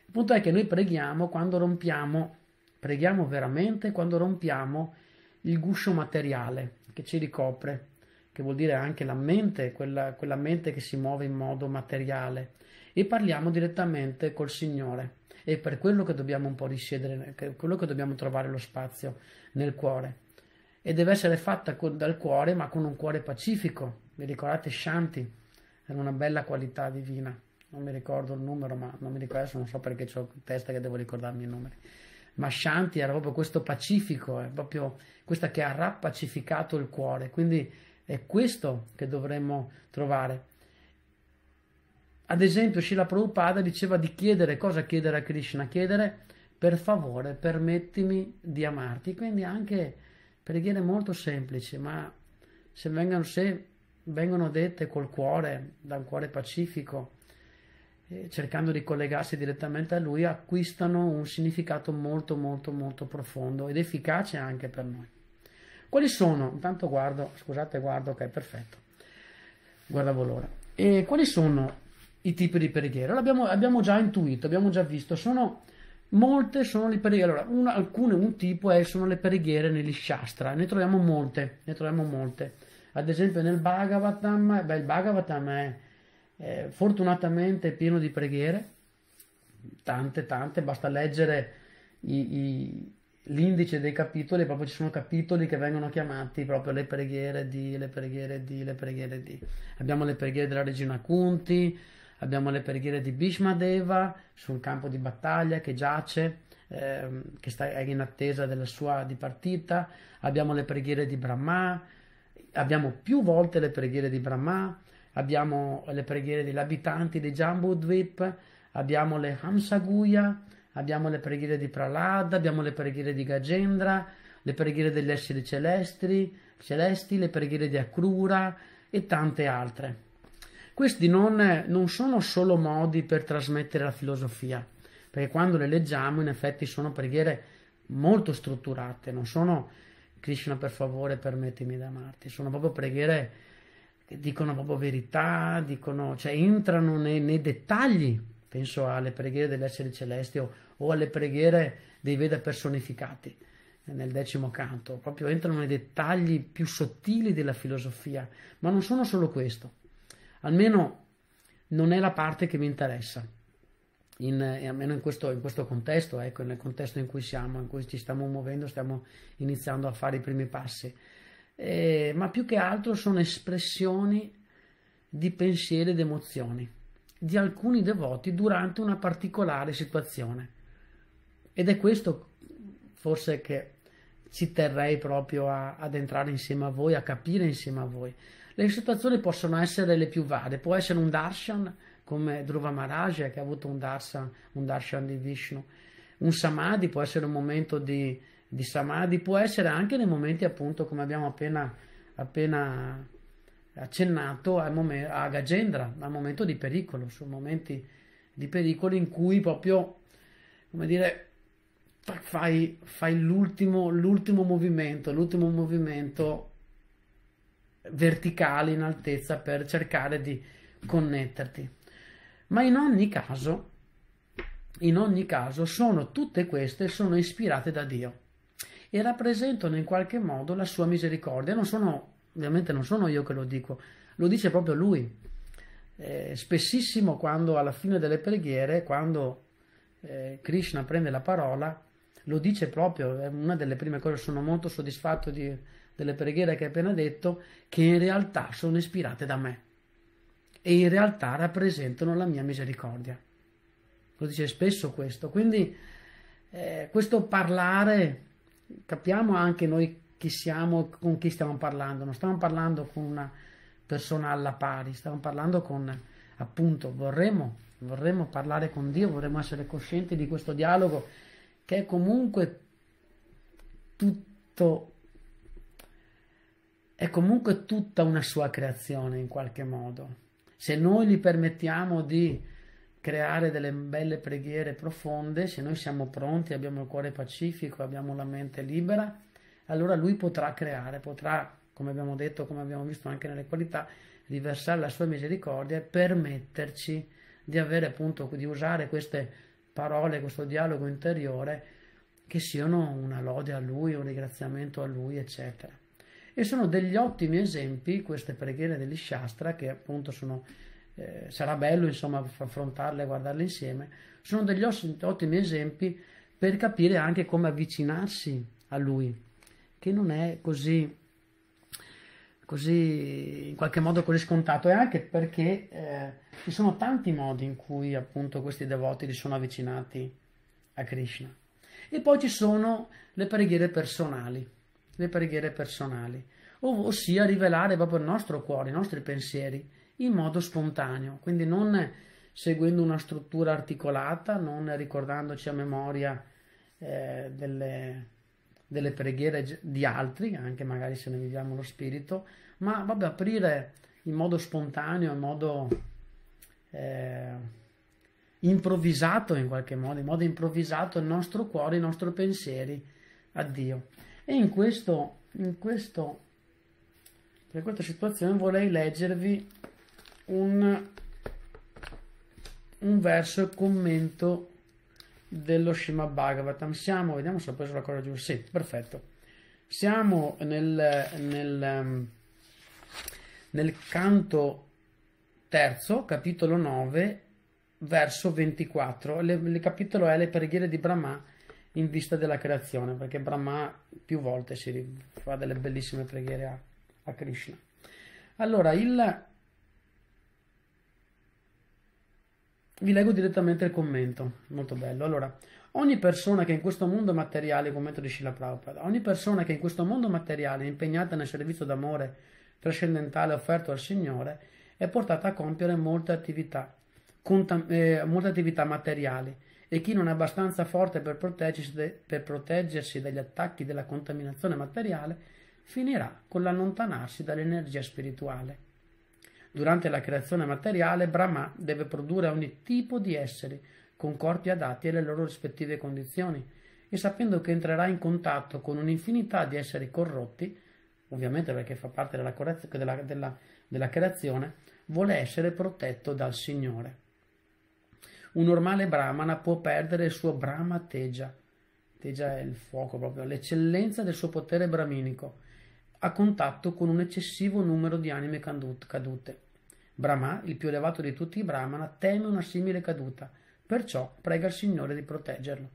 Il punto è che noi preghiamo quando rompiamo, preghiamo veramente quando rompiamo il guscio materiale che ci ricopre, che vuol dire anche la mente, quella, quella mente che si muove in modo materiale, e parliamo direttamente col Signore. E per quello che dobbiamo un po' risiedere, per quello che dobbiamo trovare lo spazio nel cuore e deve essere fatta con, dal cuore, ma con un cuore pacifico. Vi ricordate Shanti? Era una bella qualità divina. Non mi ricordo il numero, ma non mi ricordo adesso, non so perché ho in testa che devo ricordarmi i numeri. Ma Shanti era proprio questo pacifico, è proprio questa che ha rappacificato il cuore. Quindi è questo che dovremmo trovare. Ad esempio, Srila Prabhupada diceva di chiedere, cosa chiedere a Krishna? Chiedere, per favore, permettimi di amarti. Quindi anche Preghiere molto semplici, ma se vengono, se vengono dette col cuore, da un cuore pacifico, eh, cercando di collegarsi direttamente a lui, acquistano un significato molto molto molto profondo ed efficace anche per noi. Quali sono? Intanto guardo, scusate, guardo, ok, perfetto. Guardavo l'ora. E quali sono i tipi di preghiera? L'abbiamo abbiamo già intuito, abbiamo già visto, sono Molte sono le preghiere, allora una, alcune, un tipo è, sono le preghiere negli Shastra, ne troviamo molte, ne troviamo molte. Ad esempio nel Bhagavatam, beh il Bhagavatam è, è fortunatamente pieno di preghiere, tante tante, basta leggere i, i, l'indice dei capitoli, proprio ci sono capitoli che vengono chiamati proprio le preghiere di, le preghiere di, le preghiere di. Abbiamo le preghiere della regina Kunti, abbiamo le preghiere di Bhishma Bhishmadeva sul campo di battaglia che giace, eh, che sta, in attesa della sua dipartita, abbiamo le preghiere di Brahma, abbiamo più volte le preghiere di Brahma, abbiamo le preghiere degli abitanti di Jambudvip, abbiamo le Hamsaguya, abbiamo le preghiere di Pralada, abbiamo le preghiere di Gajendra, le preghiere degli esseri celesti, celesti le preghiere di Akrura e tante altre. Questi non, non sono solo modi per trasmettere la filosofia, perché quando le leggiamo in effetti sono preghiere molto strutturate, non sono Krishna per favore permettimi di amarti, sono proprio preghiere che dicono proprio verità, dicono, cioè entrano nei, nei dettagli, penso alle preghiere degli esseri celesti o, o alle preghiere dei Veda personificati nel decimo canto, proprio entrano nei dettagli più sottili della filosofia, ma non sono solo questo almeno non è la parte che mi interessa. In, eh, almeno in questo, in questo contesto, ecco, nel contesto in cui siamo, in cui ci stiamo muovendo, stiamo iniziando a fare i primi passi. Eh, ma più che altro sono espressioni di pensieri ed emozioni di alcuni devoti durante una particolare situazione. Ed è questo forse che ci terrei proprio a, ad entrare insieme a voi, a capire insieme a voi. Le situazioni possono essere le più varie, può essere un darshan come Dhruva Maharaj che ha avuto un darshan, un darshan di Vishnu, un samadhi può essere un momento di, di samadhi, può essere anche nei momenti appunto come abbiamo appena, appena accennato a, momen- a Gagendra, al momento di pericolo, sono momenti di pericolo in cui proprio, come dire, fai, fai l'ultimo, l'ultimo movimento, l'ultimo movimento verticale in altezza per cercare di connetterti. Ma in ogni caso, in ogni caso, sono tutte queste sono ispirate da Dio e rappresentano in qualche modo la sua misericordia. Non sono, ovviamente non sono io che lo dico, lo dice proprio lui. Eh, spessissimo quando alla fine delle preghiere, quando eh, Krishna prende la parola, lo dice proprio, è eh, una delle prime cose, sono molto soddisfatto di delle preghiere che hai appena detto, che in realtà sono ispirate da me e in realtà rappresentano la mia misericordia. Lo dice spesso questo, quindi eh, questo parlare, capiamo anche noi chi siamo, con chi stiamo parlando, non stiamo parlando con una persona alla pari, stiamo parlando con, appunto, vorremmo, vorremmo parlare con Dio, vorremmo essere coscienti di questo dialogo che è comunque tutto è comunque tutta una sua creazione in qualche modo. Se noi gli permettiamo di creare delle belle preghiere profonde, se noi siamo pronti, abbiamo il cuore pacifico, abbiamo la mente libera, allora lui potrà creare, potrà, come abbiamo detto, come abbiamo visto anche nelle qualità, riversare la sua misericordia e permetterci di avere appunto, di usare queste parole, questo dialogo interiore che siano una lode a lui, un ringraziamento a lui, eccetera e sono degli ottimi esempi queste preghiere degli Shastra che appunto sono, eh, sarà bello insomma affrontarle e guardarle insieme, sono degli ottimi esempi per capire anche come avvicinarsi a lui, che non è così, così in qualche modo così scontato, e anche perché eh, ci sono tanti modi in cui appunto questi devoti li sono avvicinati a Krishna. E poi ci sono le preghiere personali le preghiere personali, ossia rivelare proprio il nostro cuore, i nostri pensieri in modo spontaneo, quindi non seguendo una struttura articolata, non ricordandoci a memoria eh, delle, delle preghiere di altri, anche magari se ne viviamo lo spirito, ma proprio aprire in modo spontaneo, in modo eh, improvvisato in qualche modo, in modo improvvisato il nostro cuore, i nostri pensieri a Dio. E in, questo, in, questo, per questa situazione vorrei leggervi un, un verso e commento dello Shema Bhagavatam. Siamo, vediamo se ho preso la cosa giusta. Sì, perfetto. Siamo nel, nel, ehm, nel canto terzo, capitolo 9, verso 24. il capitolo è le preghiere di Brahma in vista della creazione, perché Brahma più volte si fa delle bellissime preghiere a, a Krishna. Allora, il... vi leggo direttamente il commento, molto bello. Allora, ogni persona che in questo mondo materiale, commento di Srila Prabhupada, ogni persona che in questo mondo materiale è impegnata nel servizio d'amore trascendentale offerto al Signore, è portata a compiere molte attività, eh, molte attività materiali e chi non è abbastanza forte per proteggersi, de, per proteggersi dagli attacchi della contaminazione materiale finirà con l'allontanarsi dall'energia spirituale. Durante la creazione materiale Brahma deve produrre ogni tipo di esseri con corpi adatti alle loro rispettive condizioni e sapendo che entrerà in contatto con un'infinità di esseri corrotti, ovviamente perché fa parte della, della, della, della creazione, vuole essere protetto dal Signore. Un normale brahmana può perdere il suo brahma teja, teja è il fuoco proprio, l'eccellenza del suo potere brahminico, a contatto con un eccessivo numero di anime cadute. Brahma, il più elevato di tutti i brahmana, teme una simile caduta, perciò prega il Signore di proteggerlo.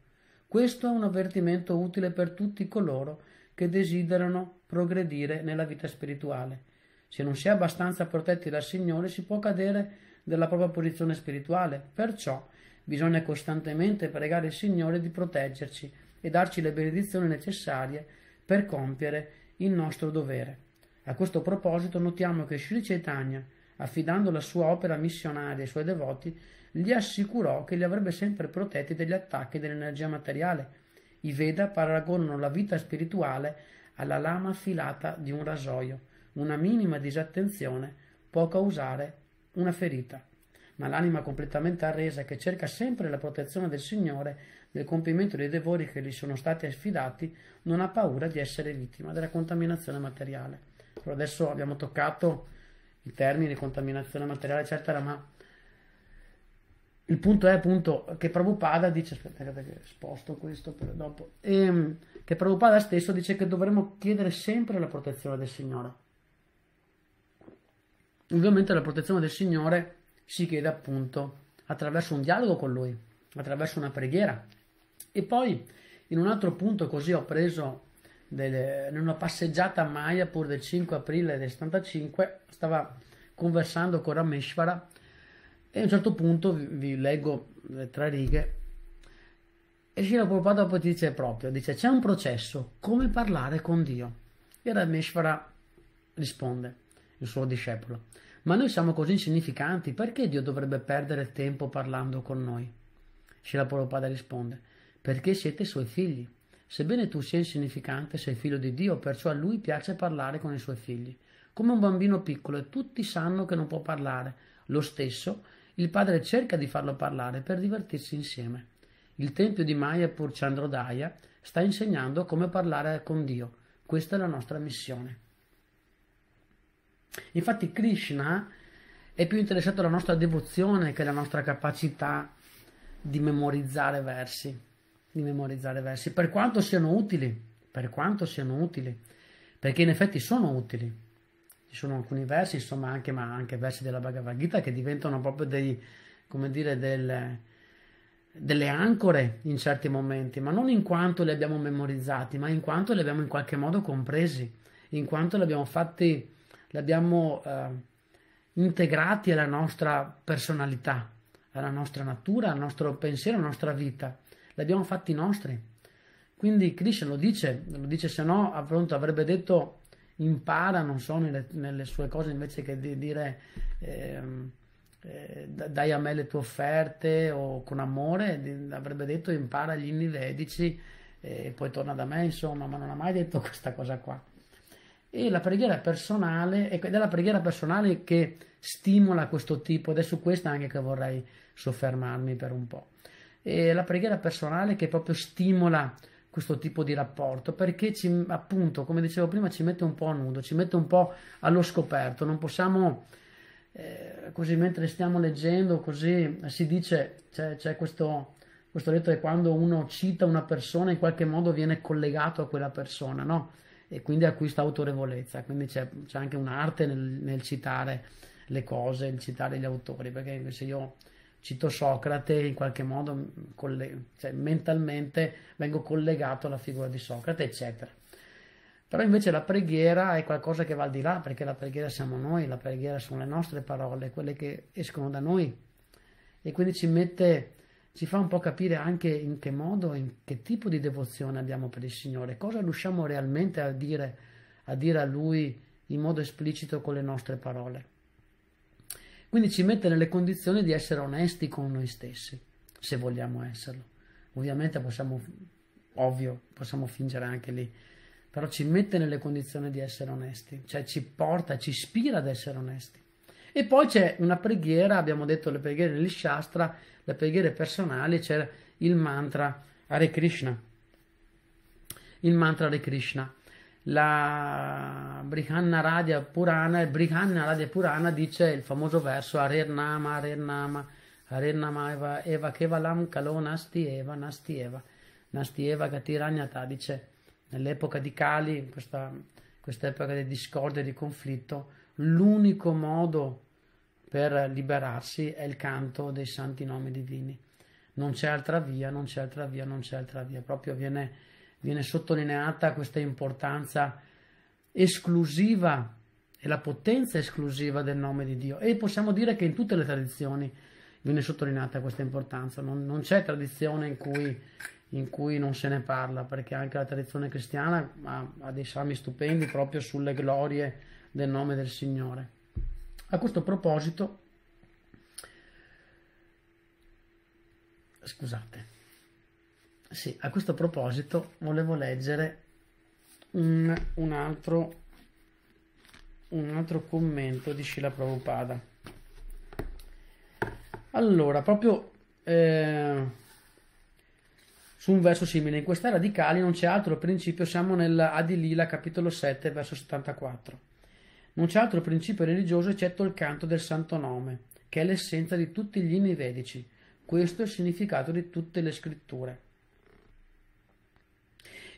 Questo è un avvertimento utile per tutti coloro che desiderano progredire nella vita spirituale. Se non si è abbastanza protetti dal Signore si può cadere della propria posizione spirituale. Perciò bisogna costantemente pregare il Signore di proteggerci e darci le benedizioni necessarie per compiere il nostro dovere. A questo proposito notiamo che Sri Chaitanya, affidando la sua opera missionaria ai suoi devoti, gli assicurò che li avrebbe sempre protetti dagli attacchi dell'energia materiale. I Veda paragonano la vita spirituale alla lama affilata di un rasoio. Una minima disattenzione può causare una ferita, ma l'anima completamente arresa che cerca sempre la protezione del Signore nel compimento dei devori che gli sono stati affidati non ha paura di essere vittima della contaminazione materiale. Allora adesso abbiamo toccato i termini di contaminazione materiale, eccetera, ma il punto è appunto che Prabhupada dice, aspetta, aspettate che sposto questo per dopo, e, ehm, che Prabhupada stesso dice che dovremmo chiedere sempre la protezione del Signore Ovviamente la protezione del Signore si chiede appunto attraverso un dialogo con Lui, attraverso una preghiera. E poi in un altro punto così ho preso delle, in una passeggiata a Maya pur del 5 aprile del 75 stava conversando con Rameshvara e a un certo punto vi, vi leggo le eh, tre righe e Srila Prabhupada poi dice proprio, dice c'è un processo, come parlare con Dio? E Rameshvara risponde il suo discepolo. Ma noi siamo così insignificanti, perché Dio dovrebbe perdere tempo parlando con noi? Srila Prabhupada risponde, perché siete suoi figli. Sebbene tu sia insignificante, sei figlio di Dio, perciò a lui piace parlare con i suoi figli. Come un bambino piccolo e tutti sanno che non può parlare, lo stesso, il padre cerca di farlo parlare per divertirsi insieme. Il tempio di Maya Purchandrodaya sta insegnando come parlare con Dio. Questa è la nostra missione. Infatti Krishna è più interessato alla nostra devozione che alla nostra capacità di memorizzare versi, di memorizzare versi, per quanto siano utili, per quanto siano utili, perché in effetti sono utili. Ci sono alcuni versi, insomma, anche, ma anche versi della Bhagavad Gita che diventano proprio dei, come dire, del, delle ancore in certi momenti, ma non in quanto li abbiamo memorizzati, ma in quanto li abbiamo in qualche modo compresi, in quanto li abbiamo fatti li abbiamo eh, integrati alla nostra personalità, alla nostra natura, al nostro pensiero, alla nostra vita, li abbiamo fatti nostri. Quindi Krishna lo dice, lo dice se no appunto, avrebbe detto impara, non so, nelle, nelle sue cose invece che di dire ehm, eh, eh, dai a me le tue offerte o con amore, di, avrebbe detto impara gli inni vedici e eh, poi torna da me, insomma, ma non ha mai detto questa cosa qua. E la preghiera personale, ed è la preghiera personale che stimola questo tipo, ed è su questa anche che vorrei soffermarmi per un po'. È la preghiera personale che proprio stimola questo tipo di rapporto perché ci, appunto, come dicevo prima, ci mette un po' a nudo, ci mette un po' allo scoperto. Non possiamo, eh, così mentre stiamo leggendo, così si dice, c'è, c'è questo, questo detto che quando uno cita una persona in qualche modo viene collegato a quella persona, no? e quindi acquista autorevolezza, quindi c'è, c'è anche un'arte nel, nel, citare le cose, nel citare gli autori, perché se io cito Socrate in qualche modo coll- cioè, mentalmente vengo collegato alla figura di Socrate, eccetera. Però invece la preghiera è qualcosa che va al di là, perché la preghiera siamo noi, la preghiera sono le nostre parole, quelle che escono da noi. E quindi ci mette ci fa un po' capire anche in che modo, in che tipo di devozione abbiamo per il Signore, cosa riusciamo realmente a dire a, dire a Lui in modo esplicito con le nostre parole. Quindi ci mette nelle condizioni di essere onesti con noi stessi, se vogliamo esserlo. Ovviamente possiamo, ovvio, possiamo fingere anche lì, però ci mette nelle condizioni di essere onesti, cioè ci porta, ci ispira ad essere onesti. E poi c'è una preghiera, abbiamo detto le preghiere degli Shastra, le preghiere personali, c'è il mantra Hare Krishna. Il mantra Hare Krishna. La Brihanna Radya Purana, il Brihanna Radya Purana dice il famoso verso Hare Nama, Hare Nama, Hare Nama Eva, Eva Kevalam Kalo Nasti Eva, Nasti Eva, Nasti Eva Gatiranyata, dice nell'epoca di Kali, questa, questa epoca di discordia e di conflitto, l'unico modo per liberarsi è il canto dei santi nomi divini. Non c'è altra via, non c'è altra via, non c'è altra via. Proprio viene, viene sottolineata questa importanza esclusiva e la potenza esclusiva del nome di Dio. E possiamo dire che in tutte le tradizioni viene sottolineata questa importanza. Non, non c'è tradizione in cui, in cui, non se ne parla, perché anche la tradizione cristiana ha, ha dei salmi stupendi proprio sulle glorie del nome del Signore. A questo proposito, scusate, sì, a questo proposito volevo leggere un, un, altro, un altro commento di Scila Prabhupada. Allora, proprio eh, su un verso simile, in questa radicali non c'è altro principio, siamo nell'Adilila capitolo 7, verso 74. Non c'è altro principio religioso eccetto il canto del santo nome, che è l'essenza di tutti gli inni vedici. Questo è il significato di tutte le scritture.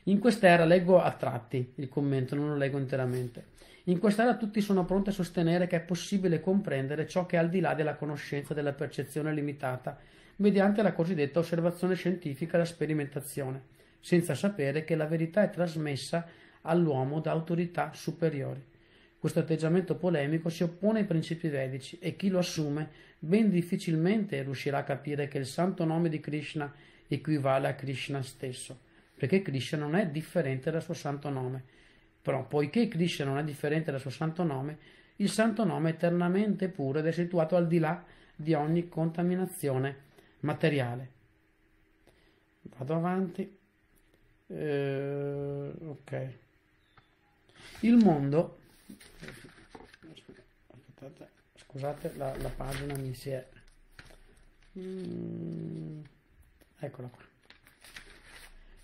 In quest'era leggo a tratti il commento, non lo leggo interamente. In quest'era tutti sono pronti a sostenere che è possibile comprendere ciò che è al di là della conoscenza della percezione limitata, mediante la cosiddetta osservazione scientifica e la sperimentazione, senza sapere che la verità è trasmessa all'uomo da autorità superiori. Questo atteggiamento polemico si oppone ai principi vedici e chi lo assume ben difficilmente riuscirà a capire che il santo nome di Krishna equivale a Krishna stesso, perché Krishna non è differente dal suo santo nome. Però, poiché Krishna non è differente dal suo santo nome, il santo nome è eternamente puro ed è situato al di là di ogni contaminazione materiale. Vado avanti. Eh, ok. Il mondo Aspettate, scusate la, la, pagina mi si è mm, eccola qua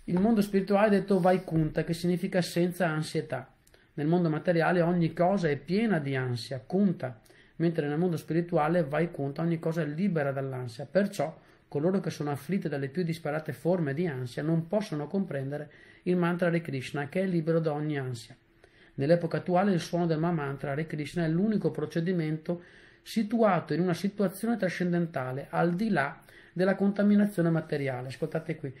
il mondo spirituale è detto vaikunta che significa senza ansietà nel mondo materiale ogni cosa è piena di ansia kunta mentre nel mondo spirituale vaikunta ogni cosa è libera dall'ansia perciò coloro che sono afflitti dalle più disparate forme di ansia non possono comprendere il mantra di Krishna che è libero da ogni ansia Nell'epoca attuale il suono del Mahamantra Hare Krishna è l'unico procedimento situato in una situazione trascendentale, al di là della contaminazione materiale. Ascoltate qui.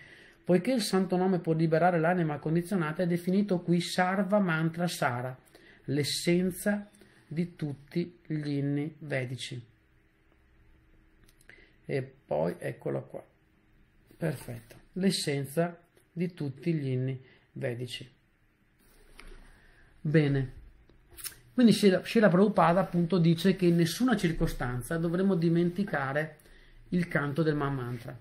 Poiché il santo nome può liberare l'anima condizionata, è definito qui Sarva Mantra Sara, l'essenza di tutti gli inni vedici. E poi eccolo qua. Perfetto. L'essenza di tutti gli inni vedici. Bene. Quindi Srila Prabhupada appunto dice che in nessuna circostanza dovremmo dimenticare il canto del Mahamantra.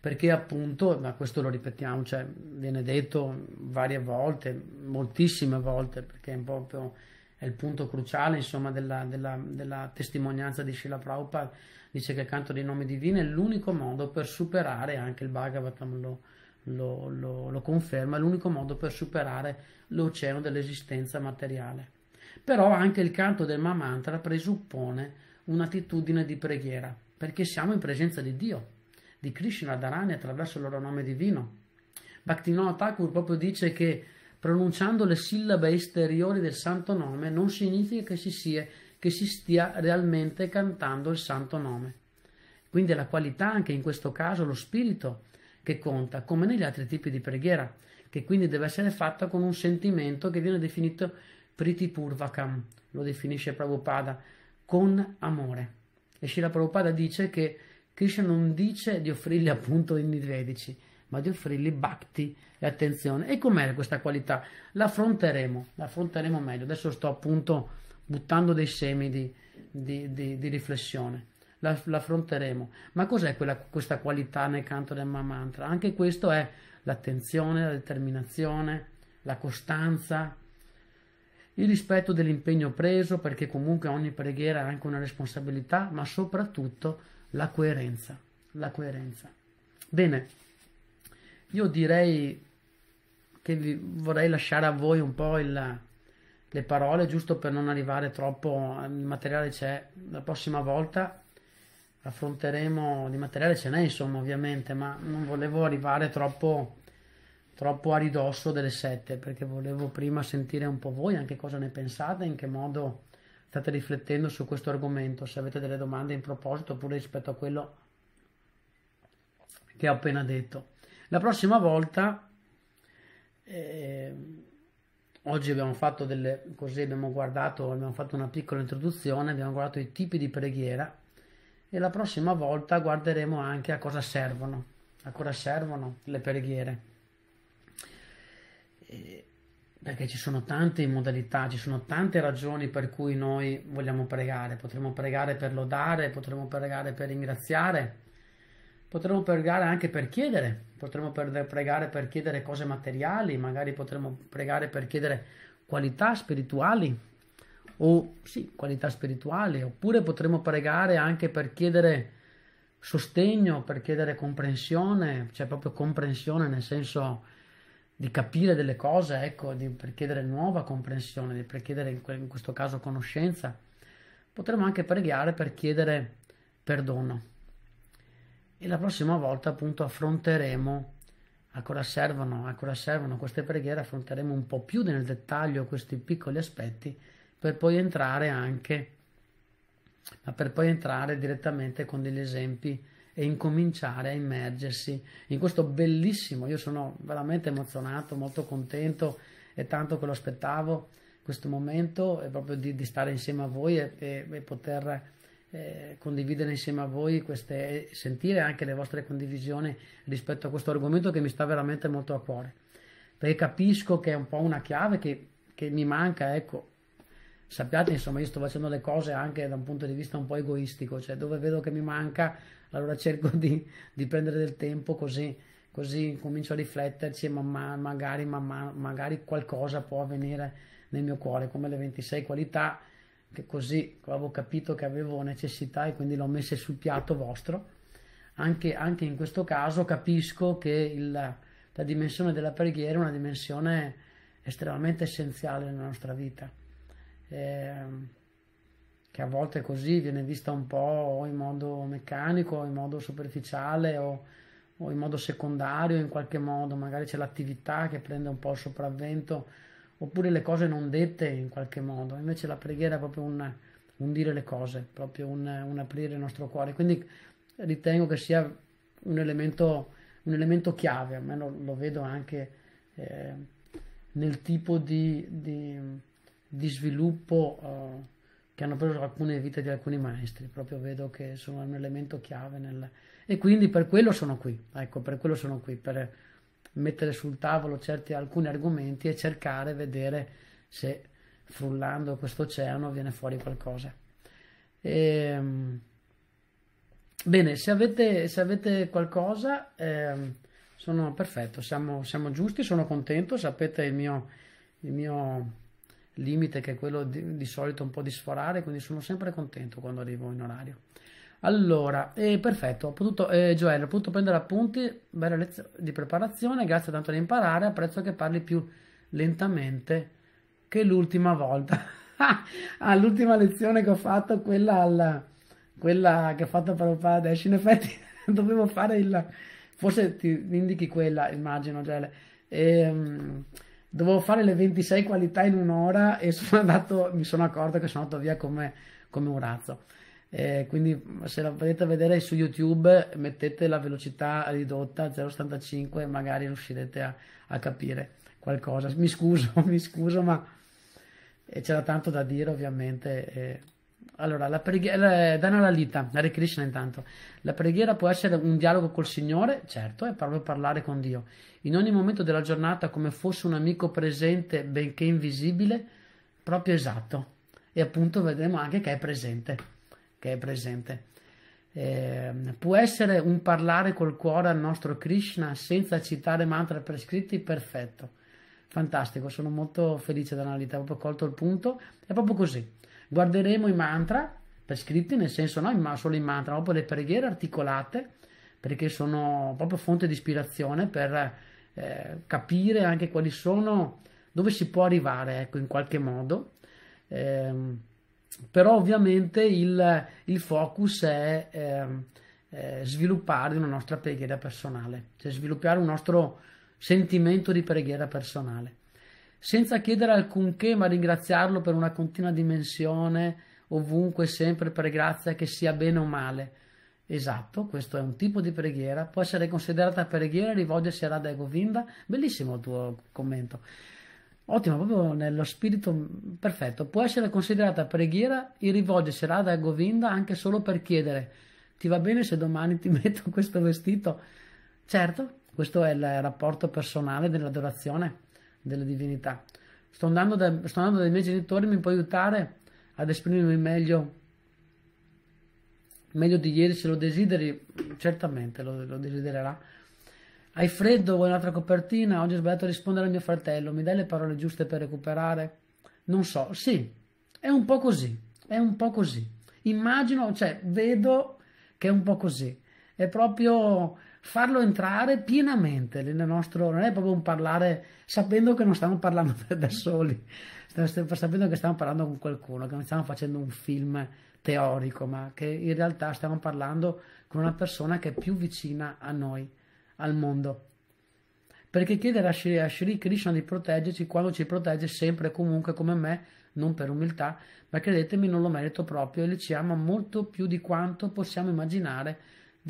Perché appunto, ma questo lo ripetiamo, cioè viene detto varie volte, moltissime volte, perché è proprio è il punto cruciale insomma della, della, della testimonianza di Srila Prabhupada, dice che il canto dei nomi divini è l'unico modo per superare anche il Bhagavatam, lo, lo, lo, lo conferma, l'unico modo per superare l'oceano dell'esistenza materiale. Però anche il canto del Mamantra presuppone un'attitudine di preghiera, perché siamo in presenza di Dio, di Krishna Dharani attraverso il loro nome divino. Bhaktivinoda Thakur proprio dice che pronunciando le sillabe esteriori del santo nome non significa che si, sia, che si stia realmente cantando il santo nome. Quindi la qualità, anche in questo caso lo spirito che conta, come negli altri tipi di preghiera, che quindi deve essere fatta con un sentimento che viene definito priti pritipurvakam, lo definisce Prabhupada, con amore. E Srila Prabhupada dice che Krishna non dice di offrirgli appunto i nidvedici, ma di offrirgli bhakti e attenzione. E com'è questa qualità? L'affronteremo, l'affronteremo meglio. Adesso sto appunto buttando dei semi di, di, di, di riflessione l'affronteremo. Ma cos'è quella, questa qualità nel canto del mantra? Anche questo è l'attenzione, la determinazione, la costanza, il rispetto dell'impegno preso, perché comunque ogni preghiera ha anche una responsabilità, ma soprattutto la coerenza. La coerenza. Bene, io direi che vi vorrei lasciare a voi un po' il, le parole, giusto per non arrivare troppo, il materiale c'è la prossima volta, affronteremo di materiale ce n'è insomma ovviamente ma non volevo arrivare troppo, troppo a ridosso delle sette perché volevo prima sentire un po' voi anche cosa ne pensate in che modo state riflettendo su questo argomento se avete delle domande in proposito oppure rispetto a quello che ho appena detto la prossima volta eh, oggi abbiamo fatto delle così abbiamo guardato abbiamo fatto una piccola introduzione abbiamo guardato i tipi di preghiera e la prossima volta guarderemo anche a cosa servono, a cosa servono le preghiere. E perché ci sono tante modalità, ci sono tante ragioni per cui noi vogliamo pregare. Potremmo pregare per lodare, potremmo pregare per ringraziare, potremmo pregare anche per chiedere, potremmo pregare per chiedere cose materiali, magari potremmo pregare per chiedere qualità spirituali, o sì, qualità spirituali, oppure potremmo pregare anche per chiedere sostegno, per chiedere comprensione, cioè proprio comprensione nel senso di capire delle cose, ecco, di, per chiedere nuova comprensione, di, per chiedere in, que in questo caso conoscenza. Potremmo anche pregare per chiedere perdono. E la prossima volta appunto affronteremo a cosa servono, a cosa servono queste preghiere, affronteremo un po' più nel dettaglio questi piccoli aspetti per poi entrare anche, ma per poi entrare direttamente con degli esempi e incominciare a immergersi in questo bellissimo, io sono veramente emozionato, molto contento, e tanto che lo aspettavo questo momento, è proprio di, di stare insieme a voi e, e, e poter... Eh, condividere insieme a voi queste, sentire anche le vostre condivisioni rispetto a questo argomento che mi sta veramente molto a cuore perché capisco che è un po' una chiave che, che mi manca ecco sappiate insomma io sto facendo le cose anche da un punto di vista un po' egoistico, cioè dove vedo che mi manca allora cerco di, di prendere del tempo così, così comincio a rifletterci e ma magari, ma magari qualcosa può avvenire nel mio cuore, come le 26 qualità che così avevo capito che avevo necessità e quindi l'ho messa sul piatto vostro. Anche, anche in questo caso capisco che il, la dimensione della preghiera è una dimensione estremamente essenziale nella nostra vita eh, che a volte così viene vista un po' o in modo meccanico o in modo superficiale o, o in modo secondario in qualche modo, magari c'è l'attività che prende un po' il sopravvento oppure le cose non dette in qualche modo, invece la preghiera è proprio un, un dire le cose, proprio un, un, aprire il nostro cuore, quindi ritengo che sia un elemento, un elemento chiave, almeno lo vedo anche eh, nel tipo di, di di sviluppo eh, che hanno preso alcune vite di alcuni maestri, proprio vedo che sono un elemento chiave nel... e quindi per quello sono qui, ecco, per quello sono qui, per mettere sul tavolo certi, alcuni argomenti e cercare vedere se frullando questo oceano viene fuori qualcosa. E, ehm, bene, se avete, se avete qualcosa, eh, sono perfetto, siamo, siamo giusti, sono contento, sapete il mio... Il mio limite che è quello di, di solito un po' di sforare, quindi sono sempre contento quando arrivo in orario. Allora, eh, perfetto, ho potuto, eh, Joel, ho potuto prendere appunti, bella lezione di preparazione, grazie tanto di imparare, apprezzo che parli più lentamente che l'ultima volta. all'ultima ah, lezione che ho fatto, quella, alla, quella che ho fatto per papà adesso, in effetti dovevo fare il... forse ti indichi quella, immagino, Joel. Ehm dovevo fare le 26 qualità in un'ora e sono andato, mi sono accorto che sono andato via come, come un razzo. Eh, quindi se la vedete vedere su YouTube mettete la velocità ridotta 0,75 e magari riuscirete a, a, capire qualcosa. Mi scuso, mi scuso, ma eh, c'era tanto da dire ovviamente. Eh. Allora, la preghiera, Dana Lalita, Hare Krishna intanto, la preghiera può essere un dialogo col Signore, certo, è proprio parlare con Dio, in ogni momento della giornata come fosse un amico presente benché invisibile, proprio esatto, e appunto vedremo anche che è presente, che è presente. Eh, può essere un parlare col cuore al nostro Krishna senza citare mantra prescritti, perfetto, fantastico, sono molto felice Dana Lalita, ho proprio colto il punto, è proprio così Guarderemo i mantra prescritti, nel senso no, solo i mantra, proprio le preghiere articolate, perché sono proprio fonte di ispirazione per eh, capire anche quali sono, dove si può arrivare, ecco, in qualche modo. Eh, però ovviamente il, il focus è... Eh, eh, sviluppare una nostra preghiera personale, cioè sviluppare un nostro sentimento di preghiera personale senza chiedere alcunché, ma ringraziarlo per una continua dimensione, ovunque, sempre per grazia, che sia bene o male. Esatto, questo è un tipo di preghiera, può essere considerata preghiera e rivolgersi a Radha Govinda. Bellissimo il tuo commento. Ottimo, proprio nello spirito perfetto. Può essere considerata preghiera il rivolgersi a Radha Govinda anche solo per chiedere: Ti va bene se domani ti metto questo vestito? Certo, questo è il rapporto personale dell'adorazione della divinità. Sto andando, da, sto andando dai miei genitori, mi può aiutare ad esprimermi meglio, meglio di ieri se lo desideri, certamente lo, lo desidererà. Hai freddo, vuoi un'altra copertina? Oggi ho sbagliato a rispondere a mio fratello, mi dai le parole giuste per recuperare? Non so, sì, è un po' così, è un po' così. Immagino, cioè, vedo che è un po' così. È proprio farlo entrare pienamente nel nostro, non è proprio un parlare sapendo che non stiamo parlando da soli, sapendo che stiamo parlando con qualcuno, che non stiamo facendo un film teorico, ma che in realtà stiamo parlando con una persona che è più vicina a noi, al mondo. Perché chiedere a Shri, a Shri Krishna di proteggerci quando ci protegge sempre e comunque come me, non per umiltà, ma credetemi non lo merito proprio e ci ama molto più di quanto possiamo immaginare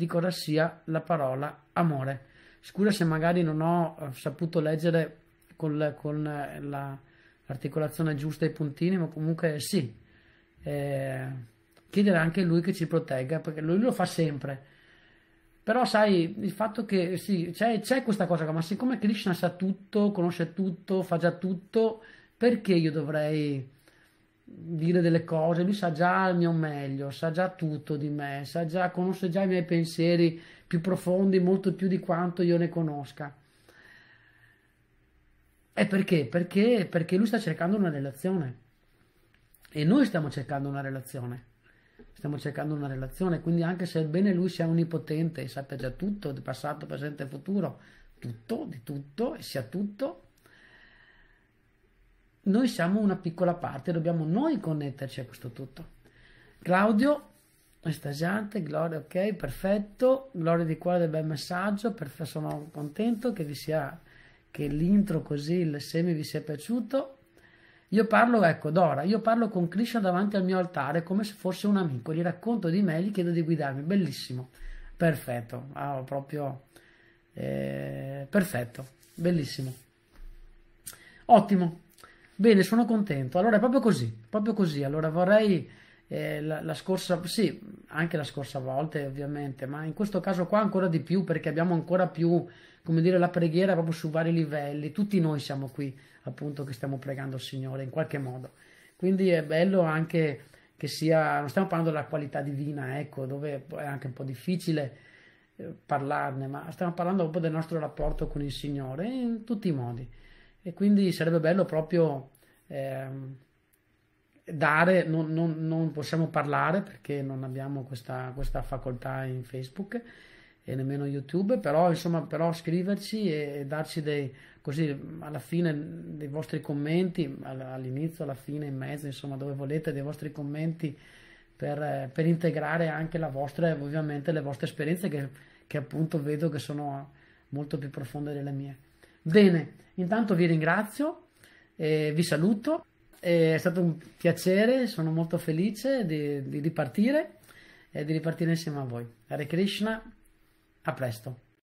cosa sia la parola amore. Scusa se magari non ho eh, saputo leggere col, con eh, la, l'articolazione giusta i puntini, ma comunque sì. Eh, chiedere anche a lui che ci protegga, perché lui lo fa sempre. Però sai, il fatto che sì, c'è, c'è questa cosa, ma siccome Krishna sa tutto, conosce tutto, fa già tutto, perché io dovrei dire delle cose, lui sa già il mio meglio, sa già tutto di me, sa già, conosce già i miei pensieri più profondi, molto più di quanto io ne conosca. E perché? Perché, perché lui sta cercando una relazione e noi stiamo cercando una relazione. Stiamo cercando una relazione, quindi anche se sebbene lui sia onnipotente e sappia già tutto, di passato, presente e futuro, tutto, di tutto e sia tutto, noi siamo una piccola parte, dobbiamo noi connetterci a questo tutto. Claudio, estasiante, gloria, ok, perfetto, gloria di cuore del bel messaggio, perfetto, sono contento che vi sia, che l'intro così, il semi vi sia piaciuto. Io parlo, ecco, Dora, io parlo con Krishna davanti al mio altare come se fosse un amico, gli racconto di me, gli chiedo di guidarmi, bellissimo, perfetto, ah, proprio, eh, perfetto, bellissimo, ottimo. Bene, sono contento. Allora è proprio così, proprio così. Allora vorrei eh, la, la, scorsa, sì, anche la scorsa volta ovviamente, ma in questo caso qua ancora di più perché abbiamo ancora più, come dire, la preghiera proprio su vari livelli. Tutti noi siamo qui appunto che stiamo pregando il Signore in qualche modo. Quindi è bello anche che sia, non stiamo parlando della qualità divina, ecco, dove è anche un po' difficile eh, parlarne, ma stiamo parlando proprio del nostro rapporto con il Signore in tutti i modi e quindi sarebbe bello proprio ehm, dare, non, non, non, possiamo parlare perché non abbiamo questa, questa, facoltà in Facebook e nemmeno YouTube, però insomma però scriverci e, e darci dei, così alla fine dei vostri commenti, all'inizio, alla fine, in mezzo, insomma dove volete, dei vostri commenti per, per integrare anche la vostra, ovviamente le vostre esperienze che, che appunto vedo che sono molto più profonde delle mie. Bene, intanto vi ringrazio, eh, vi saluto, eh, è stato un piacere, sono molto felice di, di ripartire e di ripartire insieme a voi. Hare Krishna, a presto.